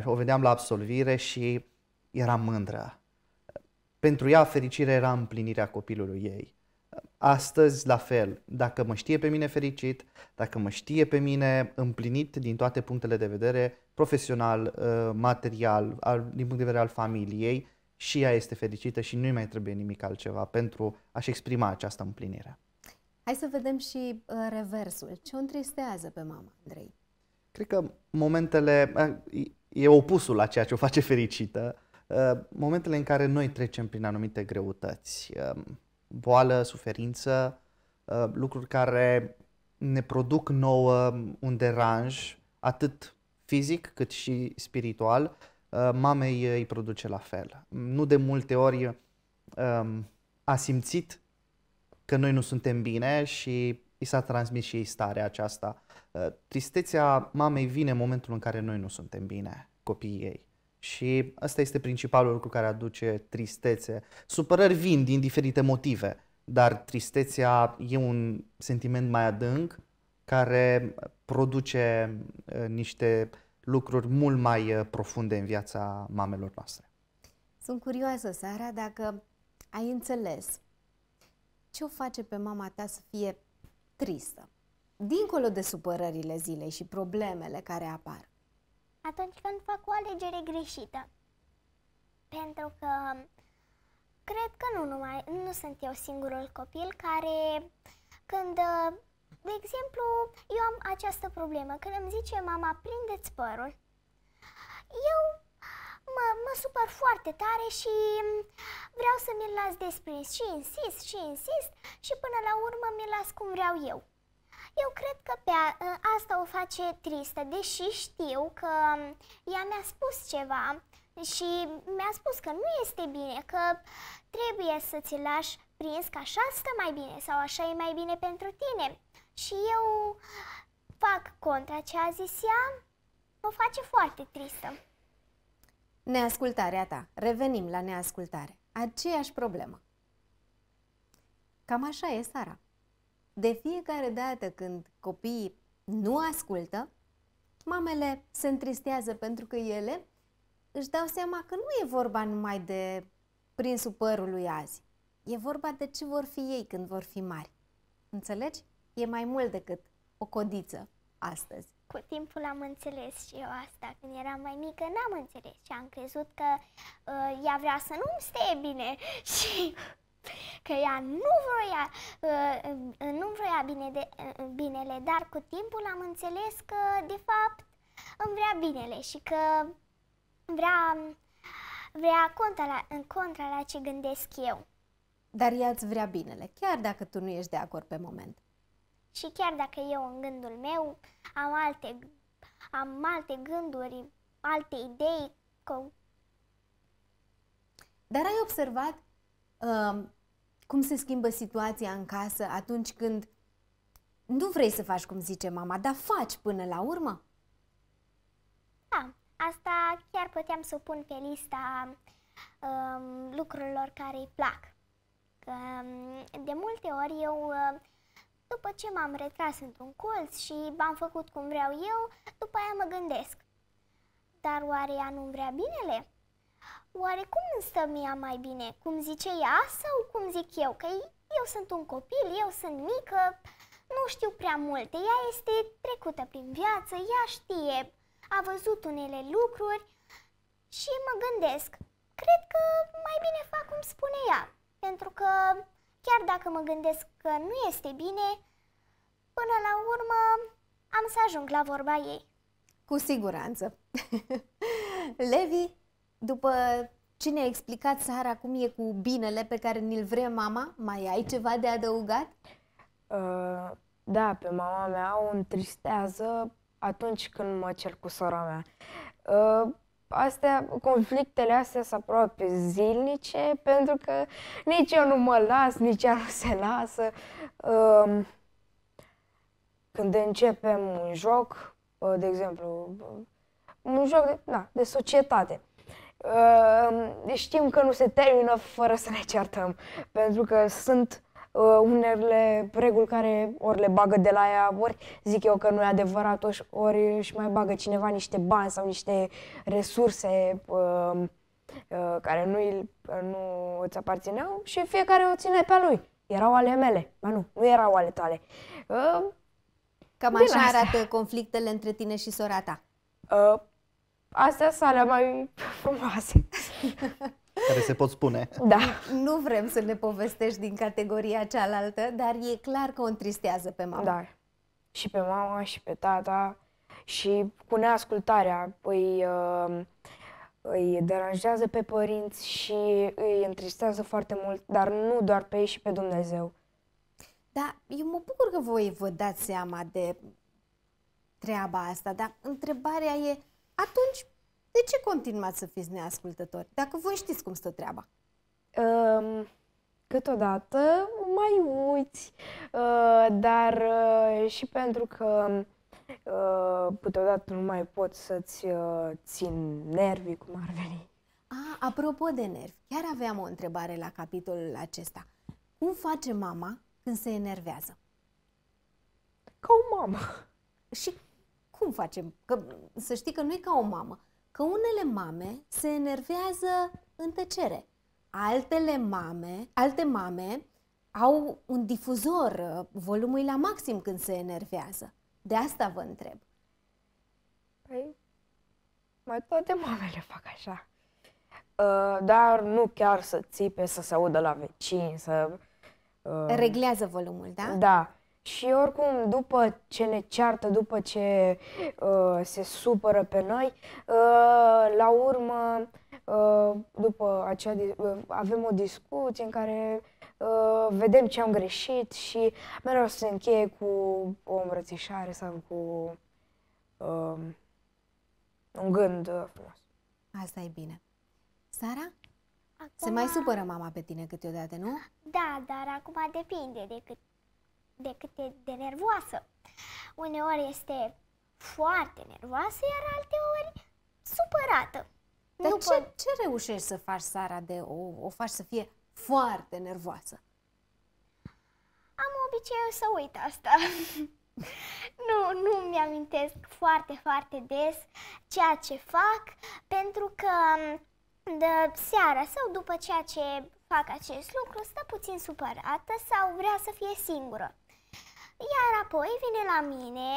O vedeam la absolvire și era mândră. Pentru ea fericirea era împlinirea copilului ei. Astăzi, la fel, dacă mă știe pe mine fericit, dacă mă știe pe mine împlinit din toate punctele de vedere, profesional, uh, material, din punct de vedere al familiei, și ea este fericită și nu-i mai trebuie nimic altceva pentru a-și exprima această împlinire. Hai să vedem și uh, reversul. Ce o întristează pe mama, Andrei? Cred că momentele, uh, e opusul la ceea ce o face fericită, momentele în care noi trecem prin anumite greutăți boală, suferință, uh, lucruri care ne produc nouă un deranj, atât fizic cât și spiritual, uh, mamei îi produce la fel. Nu de multe ori um, a simțit că noi nu suntem bine și i s-a transmis și ei starea aceasta. Uh, tristețea mamei vine în momentul în care noi nu suntem bine, copiii ei. Și asta este principalul lucru care aduce tristețe. Supărări vin din diferite motive, dar tristețea e un sentiment mai adânc care produce uh, niște lucruri mult mai uh, profunde în viața mamelor noastre. Sunt curioasă, Sara, dacă ai înțeles ce o face pe mama ta să fie tristă, dincolo de supărările zilei și problemele care apar atunci când fac o alegere greșită. Pentru că um, cred că nu numai, nu sunt eu singurul copil care când, uh, de exemplu, eu am această problemă, când îmi zice mama, prindeți părul, eu mă, mă supăr foarte tare și um, vreau să mi-l las desprins și insist și insist și până la urmă mi-l las cum vreau eu. Eu cred că pe a, ă, asta o face tristă, deși știu că ea mi-a spus ceva și mi-a spus că nu este bine, că trebuie să ți lași prins că așa stă mai bine sau așa e mai bine pentru tine. Și eu fac contra ce a zis ea, mă face foarte tristă. Neascultarea ta. Revenim la neascultare. Aceeași problemă. Cam așa e, Sara de fiecare dată când copiii nu ascultă, mamele se întristează pentru că ele își dau seama că nu e vorba numai de prinsul părului azi. E vorba de ce vor fi ei când vor fi mari. Înțelegi? E mai mult decât o codiță astăzi. Cu timpul am înțeles și eu asta. Când eram mai mică, n-am înțeles și am crezut că uh, ea vrea să nu-mi stea bine și că ea nu vroia, ă, nu vroia bine de, binele, dar cu timpul am înțeles că, de fapt, îmi vrea binele și că vrea, vrea contra la, în contra la ce gândesc eu. Dar ea îți vrea binele, chiar dacă tu nu ești de acord pe moment. Și chiar dacă eu în gândul meu am alte, am alte gânduri, alte idei. Cu... Dar ai observat ă, cum se schimbă situația în casă atunci când nu vrei să faci cum zice mama, dar faci până la urmă? Da, asta chiar puteam să o pun pe lista um, lucrurilor care îi plac. Că, um, de multe ori eu, uh, după ce m-am retras într-un colț și am făcut cum vreau eu, după aia mă gândesc. Dar oare ea nu vrea binele? Oare cum îmi stă mie mai bine? Cum zice ea sau cum zic eu? Că eu sunt un copil, eu sunt mică, nu știu prea multe. Ea este trecută prin viață, ea știe, a văzut unele lucruri și mă gândesc, cred că mai bine fac cum spune ea, pentru că chiar dacă mă gândesc că nu este bine, până la urmă am să ajung la vorba ei. Cu siguranță. Levi după ce ne-a explicat Sara cum e cu binele pe care ni-l vrea mama, mai ai ceva de adăugat? Uh, da, pe mama mea o întristează atunci când mă cer cu sora mea. Uh, astea, conflictele astea sunt aproape zilnice pentru că nici eu nu mă las, nici ea nu se lasă. Uh, când începem un joc, uh, de exemplu, un joc de, da, de societate. Uh, știm că nu se termină fără să ne certăm, pentru că sunt uh, unele reguli care ori le bagă de la ea, ori zic eu că nu e adevărat, ori, ori își mai bagă cineva niște bani sau niște resurse uh, uh, care nu, nu îți aparțineau și fiecare o ține pe lui. Erau ale mele, ba nu, nu erau ale tale. Uh, Cam așa arată conflictele între tine și sora ta. Uh, astea alea mai frumoase. Care se pot spune. Da. Nu vrem să ne povestești din categoria cealaltă, dar e clar că o întristează pe mama. Da. Și pe mama, și pe tata, și cu neascultarea îi, uh, îi deranjează pe părinți și îi întristează foarte mult, dar nu doar pe ei și pe Dumnezeu. Da, eu mă bucur că voi vă dați seama de treaba asta, dar întrebarea e atunci de ce continuați să fiți neascultători? Dacă voi știți cum stă treaba. Um, câteodată mai uiți, uh, dar uh, și pentru că uh, câteodată nu mai pot să-ți uh, țin nervii cum ar veni. A, apropo de nervi, chiar aveam o întrebare la capitolul acesta. Cum face mama când se enervează? Ca o mamă. Și cum facem? Că, să știi că nu e ca o mamă. Că unele mame se enervează în tăcere. Altele mame, alte mame au un difuzor, uh, volumul la maxim când se enervează. De asta vă întreb. Păi, mai toate mamele fac așa. Uh, dar nu chiar să țipe, să se audă la vecini, să... Uh, Reglează volumul, da? Da. Și oricum, după ce ne ceartă, după ce uh, se supără pe noi, uh, la urmă, uh, după acea, uh, avem o discuție în care uh, vedem ce am greșit și mereu se încheie cu o îmbrățișare sau cu uh, un gând uh, frumos. Asta e bine. Sara? Acum... Se mai supără mama pe tine câteodată, nu? Da, dar acum depinde de cât cât e de nervoasă. Uneori este foarte nervoasă, iar alteori supărată. Dar nu ce, pot... ce reușești să faci, Sara, de o, o faci să fie foarte nervoasă? Am obiceiul să uit asta. nu, nu mi-amintesc foarte, foarte des ceea ce fac, pentru că de seara sau după ceea ce fac acest lucru, stă puțin supărată sau vrea să fie singură. Iar apoi vine la mine,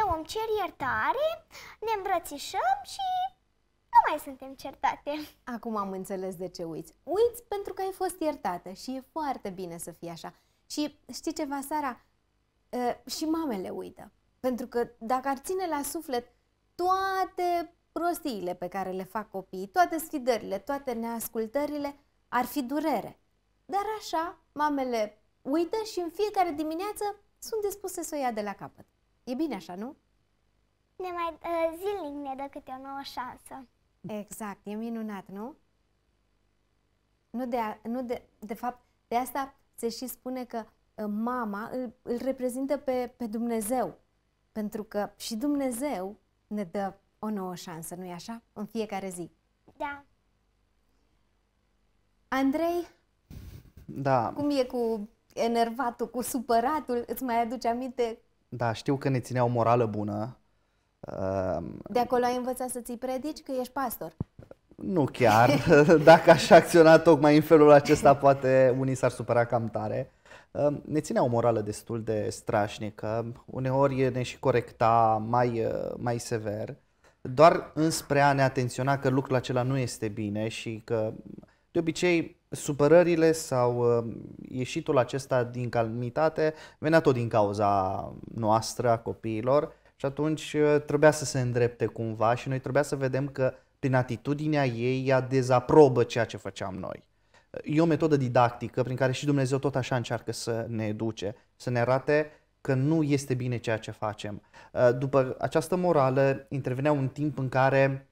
eu îmi cer iertare, ne îmbrățișăm și nu mai suntem certate. Acum am înțeles de ce uiți. Uiți pentru că ai fost iertată și e foarte bine să fie așa. Și știi ceva, Sara? E, și mamele uită. Pentru că dacă ar ține la suflet toate prostiile pe care le fac copiii, toate sfidările, toate neascultările, ar fi durere. Dar așa, mamele uită și în fiecare dimineață sunt dispuse să o ia de la capăt. E bine așa, nu? Ne mai, ă, zilnic ne dă câte o nouă șansă. Exact, e minunat, nu? Nu de, a, nu de, de fapt, de asta se și spune că ă, mama îl, îl reprezintă pe, pe Dumnezeu. Pentru că și Dumnezeu ne dă o nouă șansă, nu-i așa? În fiecare zi. Da. Andrei? Da. Cum e cu enervatul, cu supăratul, îți mai aduce aminte? Da, știu că ne țineau morală bună. Ehm, de acolo ai învățat să ți predici că ești pastor. Nu chiar. Dacă aș acționa tocmai în felul acesta, poate unii s-ar supăra cam tare. Ehm, ne ținea o morală destul de strașnică, uneori ne și corecta mai, eh, mai sever, doar înspre a ne atenționa că lucrul acela nu este bine și că de obicei supărările sau uh, ieșitul acesta din calmitate venea tot din cauza noastră, a copiilor și atunci uh, trebuia să se îndrepte cumva și noi trebuia să vedem că prin atitudinea ei ea dezaprobă ceea ce făceam noi. E o metodă didactică prin care și Dumnezeu tot așa încearcă să ne educe, să ne arate că nu este bine ceea ce facem. Uh, după această morală intervenea un timp în care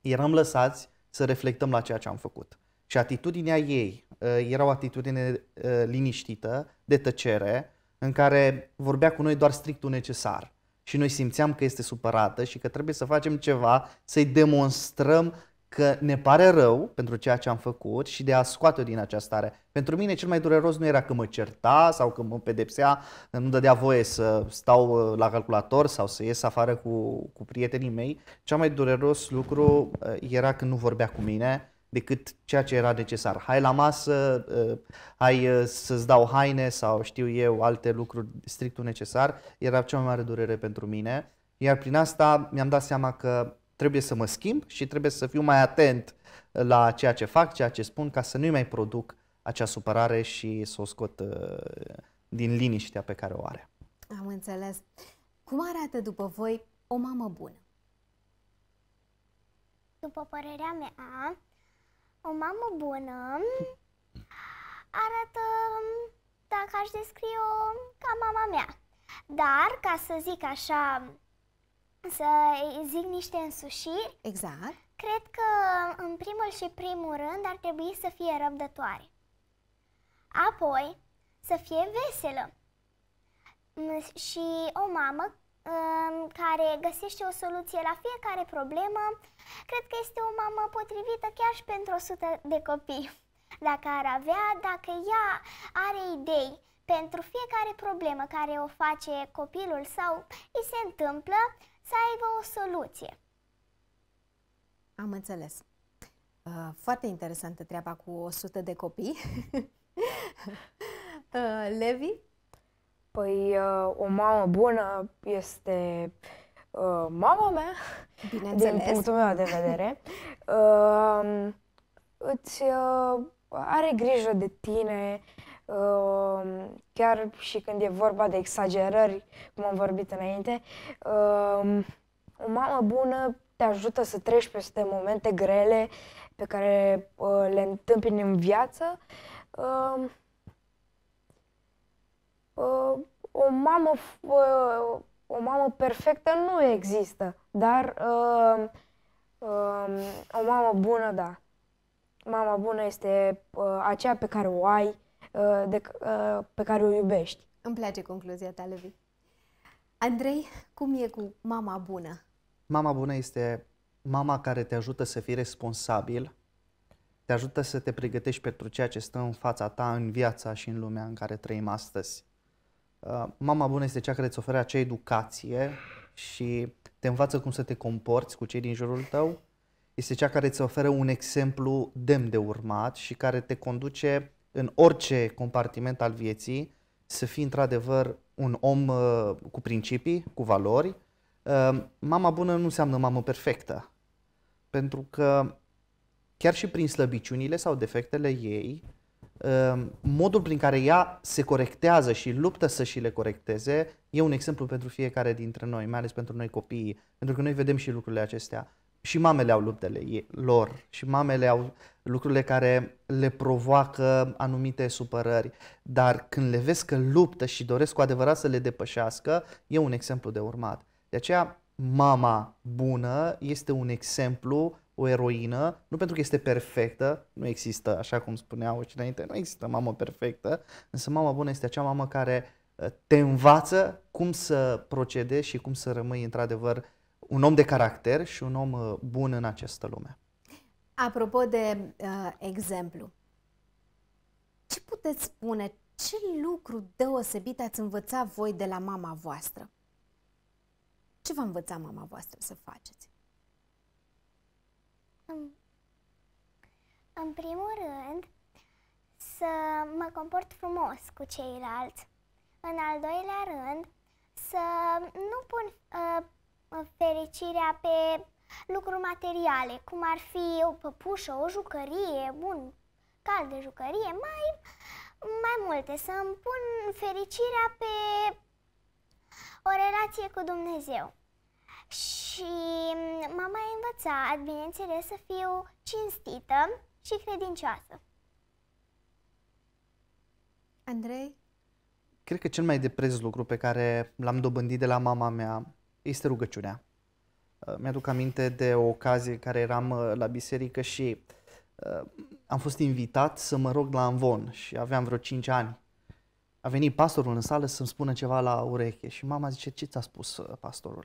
eram lăsați să reflectăm la ceea ce am făcut și atitudinea ei uh, era o atitudine uh, liniștită, de tăcere, în care vorbea cu noi doar strictul necesar. Și noi simțeam că este supărată și că trebuie să facem ceva, să-i demonstrăm că ne pare rău pentru ceea ce am făcut și de a scoate din această stare. Pentru mine cel mai dureros nu era că mă certa sau că mă pedepsea, că nu dădea voie să stau uh, la calculator sau să ies afară cu, cu prietenii mei. Cea mai dureros lucru era când nu vorbea cu mine, decât ceea ce era necesar. Hai la masă, uh, hai uh, să-ți dau haine sau știu eu alte lucruri strictul necesar, era cea mai mare durere pentru mine. Iar prin asta mi-am dat seama că trebuie să mă schimb și trebuie să fiu mai atent la ceea ce fac, ceea ce spun, ca să nu-i mai produc acea supărare și să o scot uh, din liniștea pe care o are. Am înțeles. Cum arată după voi o mamă bună? După părerea mea, o mamă bună arată, dacă aș descrie-o, ca mama mea. Dar, ca să zic așa, să zic niște însușiri, exact. cred că, în primul și primul rând, ar trebui să fie răbdătoare. Apoi, să fie veselă și o mamă Um, care găsește o soluție la fiecare problemă, cred că este o mamă potrivită chiar și pentru 100 de copii. Dacă ar avea, dacă ea are idei pentru fiecare problemă care o face copilul sau îi se întâmplă, să aibă o soluție. Am înțeles. Uh, foarte interesantă treaba cu 100 de copii. Uh, Levi, Păi uh, o mamă bună este uh, mama mea, Bineînțeles. din punctul meu de vedere. Um, îți uh, are grijă de tine, um, chiar și când e vorba de exagerări, cum am vorbit înainte, um, o mamă bună te ajută să treci peste momente grele pe care le întâmpini în viață uh, o mamă uh, o mamă perfectă nu există, dar uh, uh, o mamă bună, da. Mama bună este uh, aceea pe care o ai, uh, de, uh, pe care o iubești. Îmi place concluzia ta, Levi. Andrei, cum e cu mama bună? Mama bună este mama care te ajută să fii responsabil, te ajută să te pregătești pentru ceea ce stă în fața ta, în viața și în lumea în care trăim astăzi. Uh, mama bună este cea care îți oferă acea educație și te învață cum să te comporți cu cei din jurul tău, este cea care îți oferă un exemplu demn de urmat și care te conduce în orice compartiment al vieții să fii într-adevăr un om uh, cu principii, cu valori. Uh, mama bună nu înseamnă mamă perfectă, pentru că chiar și prin slăbiciunile sau defectele ei, Ehm, modul prin care ea se corectează și luptă să și le corecteze e un exemplu pentru fiecare dintre noi, mai ales pentru noi copiii, pentru că noi vedem și lucrurile acestea. Și mamele au luptele lor, și mamele au lucrurile care le provoacă anumite supărări, dar când le vezi că luptă și doresc cu adevărat să le depășească, e un exemplu de urmat. De aceea, mama bună este un exemplu o eroină, nu pentru că este perfectă, nu există, așa cum spuneau și înainte, nu există mamă perfectă, însă mama bună este acea mamă care uh, te învață cum să procedezi și cum să rămâi într-adevăr un om de caracter și un om uh, bun în această lume. Apropo de uh, exemplu, ce puteți spune, ce lucru deosebit ați învățat voi de la mama voastră? Ce v-a învățat mama voastră să faceți? în, în primul rând, să mă comport frumos cu ceilalți. În al doilea rând, să nu pun uh, fericirea pe lucruri materiale, cum ar fi o păpușă, o jucărie, un cal de jucărie, mai, mai multe, să îmi pun fericirea pe o relație cu Dumnezeu. Și și mama mm, a învățat, bineînțeles, să fiu cinstită și credincioasă. Andrei? Cred că cel mai de preț lucru pe care l-am dobândit de la mama mea este rugăciunea. Uh, mi-aduc aminte de o ocazie care eram uh, la biserică și uh, am fost invitat să mă rog la Anvon și aveam vreo 5 ani. A venit pastorul în sală să-mi spună ceva la ureche și mama zice, ce ți-a spus pastorul?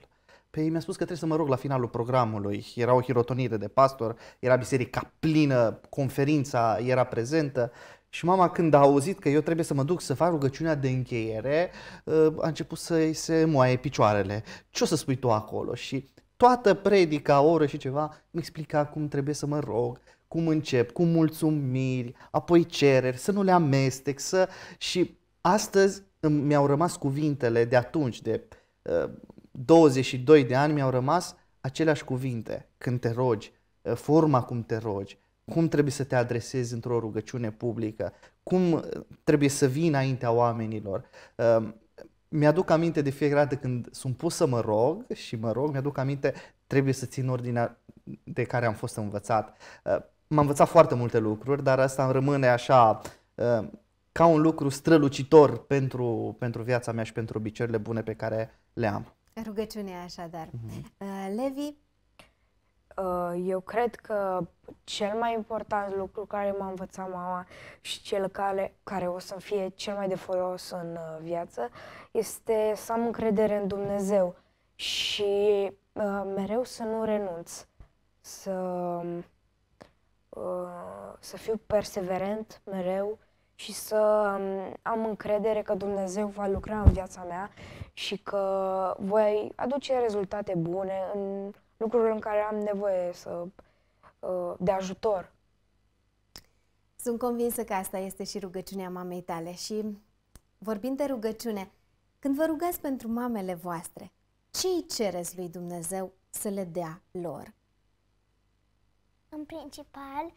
Păi mi-a spus că trebuie să mă rog la finalul programului. Era o hirotonire de pastor, era biserica plină, conferința era prezentă. Și mama când a auzit că eu trebuie să mă duc să fac rugăciunea de încheiere, ă, a început să-i se moaie picioarele. Ce o să spui tu acolo? Și toată predica, o oră și ceva, mi explica cum trebuie să mă rog, cum încep, cum mulțumiri, apoi cereri, să nu le amestec, să... Și astăzi mi-au rămas cuvintele de atunci, de ă, 22 de ani mi-au rămas aceleași cuvinte când te rogi, eh, forma cum te rogi, cum trebuie să te adresezi într-o rugăciune publică, cum eh, trebuie să vii înaintea oamenilor. Ehm, mi-aduc aminte de fiecare dată când sunt pus să mă rog și mă rog, mi-aduc aminte, trebuie să țin ordinea de care am fost învățat. Eh, M-am învățat foarte multe lucruri, dar asta îmi rămâne așa ehm, ca un lucru strălucitor pentru, pentru viața mea și pentru obiceiurile bune pe care le am. Rugăciunea așadar. Uh-huh. Uh, Levi? Uh, eu cred că cel mai important lucru care m-a învățat mama și cel care, care o să fie cel mai de folos în uh, viață este să am încredere în Dumnezeu și uh, mereu să nu renunț, să, uh, să fiu perseverent mereu și să um, am încredere că Dumnezeu va lucra în viața mea și că voi aduce rezultate bune în lucrurile în care am nevoie să, uh, de ajutor. Sunt convinsă că asta este și rugăciunea mamei tale și vorbind de rugăciune, când vă rugați pentru mamele voastre, ce îi cereți lui Dumnezeu să le dea lor? În principal,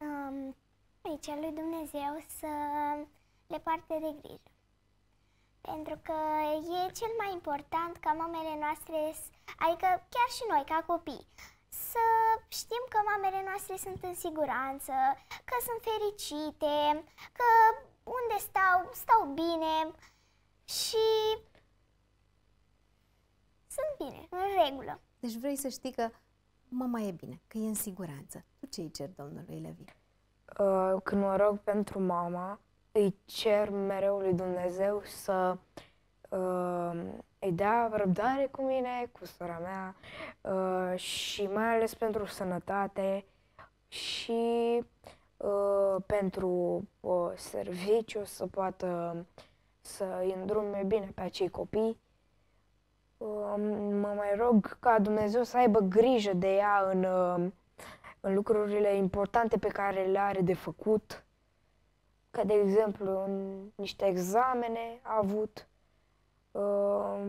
um, îi cer lui Dumnezeu să le parte de grijă. Pentru că e cel mai important ca mamele noastre, adică chiar și noi, ca copii, să știm că mamele noastre sunt în siguranță, că sunt fericite, că unde stau, stau bine și sunt bine, în regulă. Deci vrei să știi că mama e bine, că e în siguranță. Tu ce îi cer domnului Levi? Uh, când mă rog pentru mama, îi cer mereu lui Dumnezeu să uh, îi dea răbdare cu mine, cu sora mea uh, și mai ales pentru sănătate și uh, pentru uh, serviciu să poată să îi îndrume bine pe acei copii. Uh, mă mai rog ca Dumnezeu să aibă grijă de ea în, uh, în lucrurile importante pe care le are de făcut că, de exemplu, în niște examene a avut uh,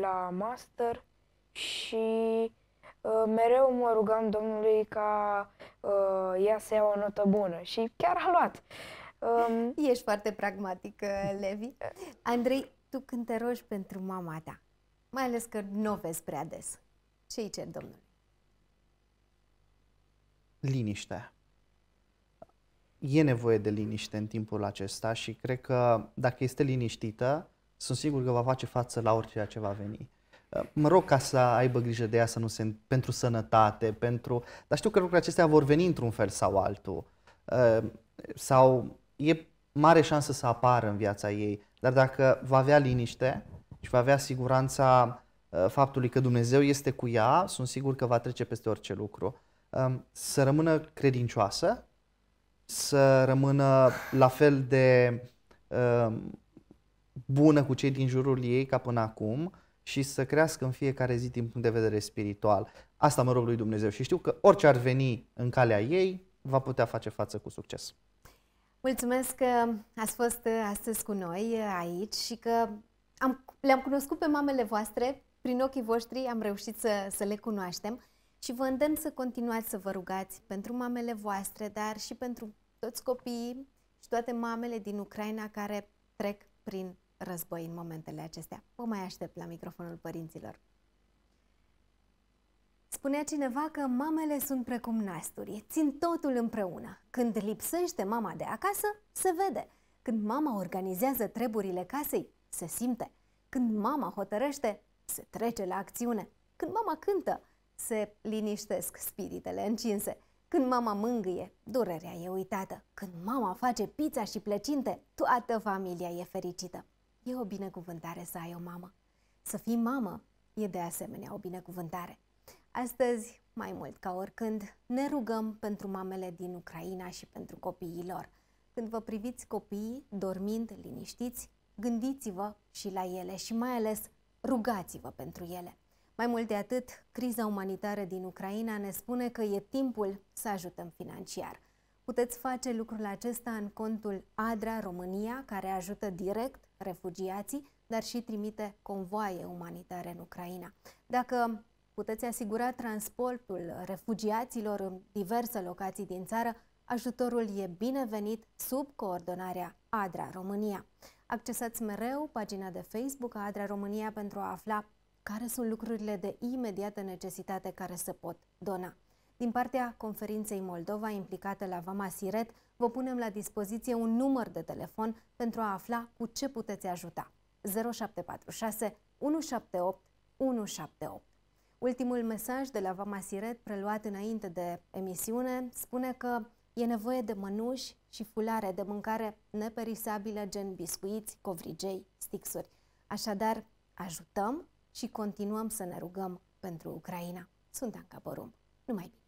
la master și uh, mereu mă rugam Domnului ca uh, ea să ia o notă bună și chiar a luat. Um, Ești foarte pragmatic, Levi. Andrei, tu când te rogi pentru mama ta, mai ales că nu o vezi prea des, ce i cer Domnului? Liniștea e nevoie de liniște în timpul acesta și cred că dacă este liniștită, sunt sigur că va face față la orice ce va veni. Uh, mă rog ca să aibă grijă de ea să nu se, pentru sănătate, pentru... Dar știu că lucrurile acestea vor veni într-un fel sau altul. Uh, sau e mare șansă să apară în viața ei. Dar dacă va avea liniște și va avea siguranța uh, faptului că Dumnezeu este cu ea, sunt sigur că va trece peste orice lucru. Să rămână credincioasă, să rămână la fel de uh, bună cu cei din jurul ei ca până acum și să crească în fiecare zi din punct de vedere spiritual. Asta mă rog lui Dumnezeu și știu că orice ar veni în calea ei va putea face față cu succes. Mulțumesc că ați fost uh, astăzi cu noi uh, aici și că am, le-am cunoscut pe mamele voastre, prin ochii voștri am reușit să, să le cunoaștem și vă îndemn să continuați să vă rugați pentru mamele voastre, dar și pentru toți copiii și toate mamele din Ucraina care trec prin război în momentele acestea. Vă mai aștept la microfonul părinților. Spunea cineva că mamele sunt precum nasturi, țin totul împreună. Când lipsește mama de acasă, se vede. Când mama organizează treburile casei, se simte. Când mama hotărăște, se trece la acțiune. Când mama cântă, se liniștesc spiritele încinse. Când mama mângâie, durerea e uitată. Când mama face pizza și plăcinte, toată familia e fericită. E o binecuvântare să ai o mamă. Să fii mamă e de asemenea o binecuvântare. Astăzi, mai mult ca oricând, ne rugăm pentru mamele din Ucraina și pentru copiii lor. Când vă priviți copiii dormind liniștiți, gândiți-vă și la ele și mai ales rugați-vă pentru ele. Mai mult de atât, criza umanitară din Ucraina ne spune că e timpul să ajutăm financiar. Puteți face lucrul acesta în contul ADRA România, care ajută direct refugiații, dar și trimite convoaie umanitare în Ucraina. Dacă puteți asigura transportul refugiaților în diverse locații din țară, ajutorul e binevenit sub coordonarea ADRA România. Accesați mereu pagina de Facebook a ADRA România pentru a afla care sunt lucrurile de imediată necesitate care se pot dona. Din partea Conferinței Moldova implicată la Vama Siret, vă punem la dispoziție un număr de telefon pentru a afla cu ce puteți ajuta. 0746 178 178. Ultimul mesaj de la Vama Siret, preluat înainte de emisiune, spune că e nevoie de mănuși și fulare de mâncare neperisabilă, gen biscuiți, covrigei, stixuri. Așadar, ajutăm și continuăm să ne rugăm pentru Ucraina. Sunt Anca Porum. Numai bine!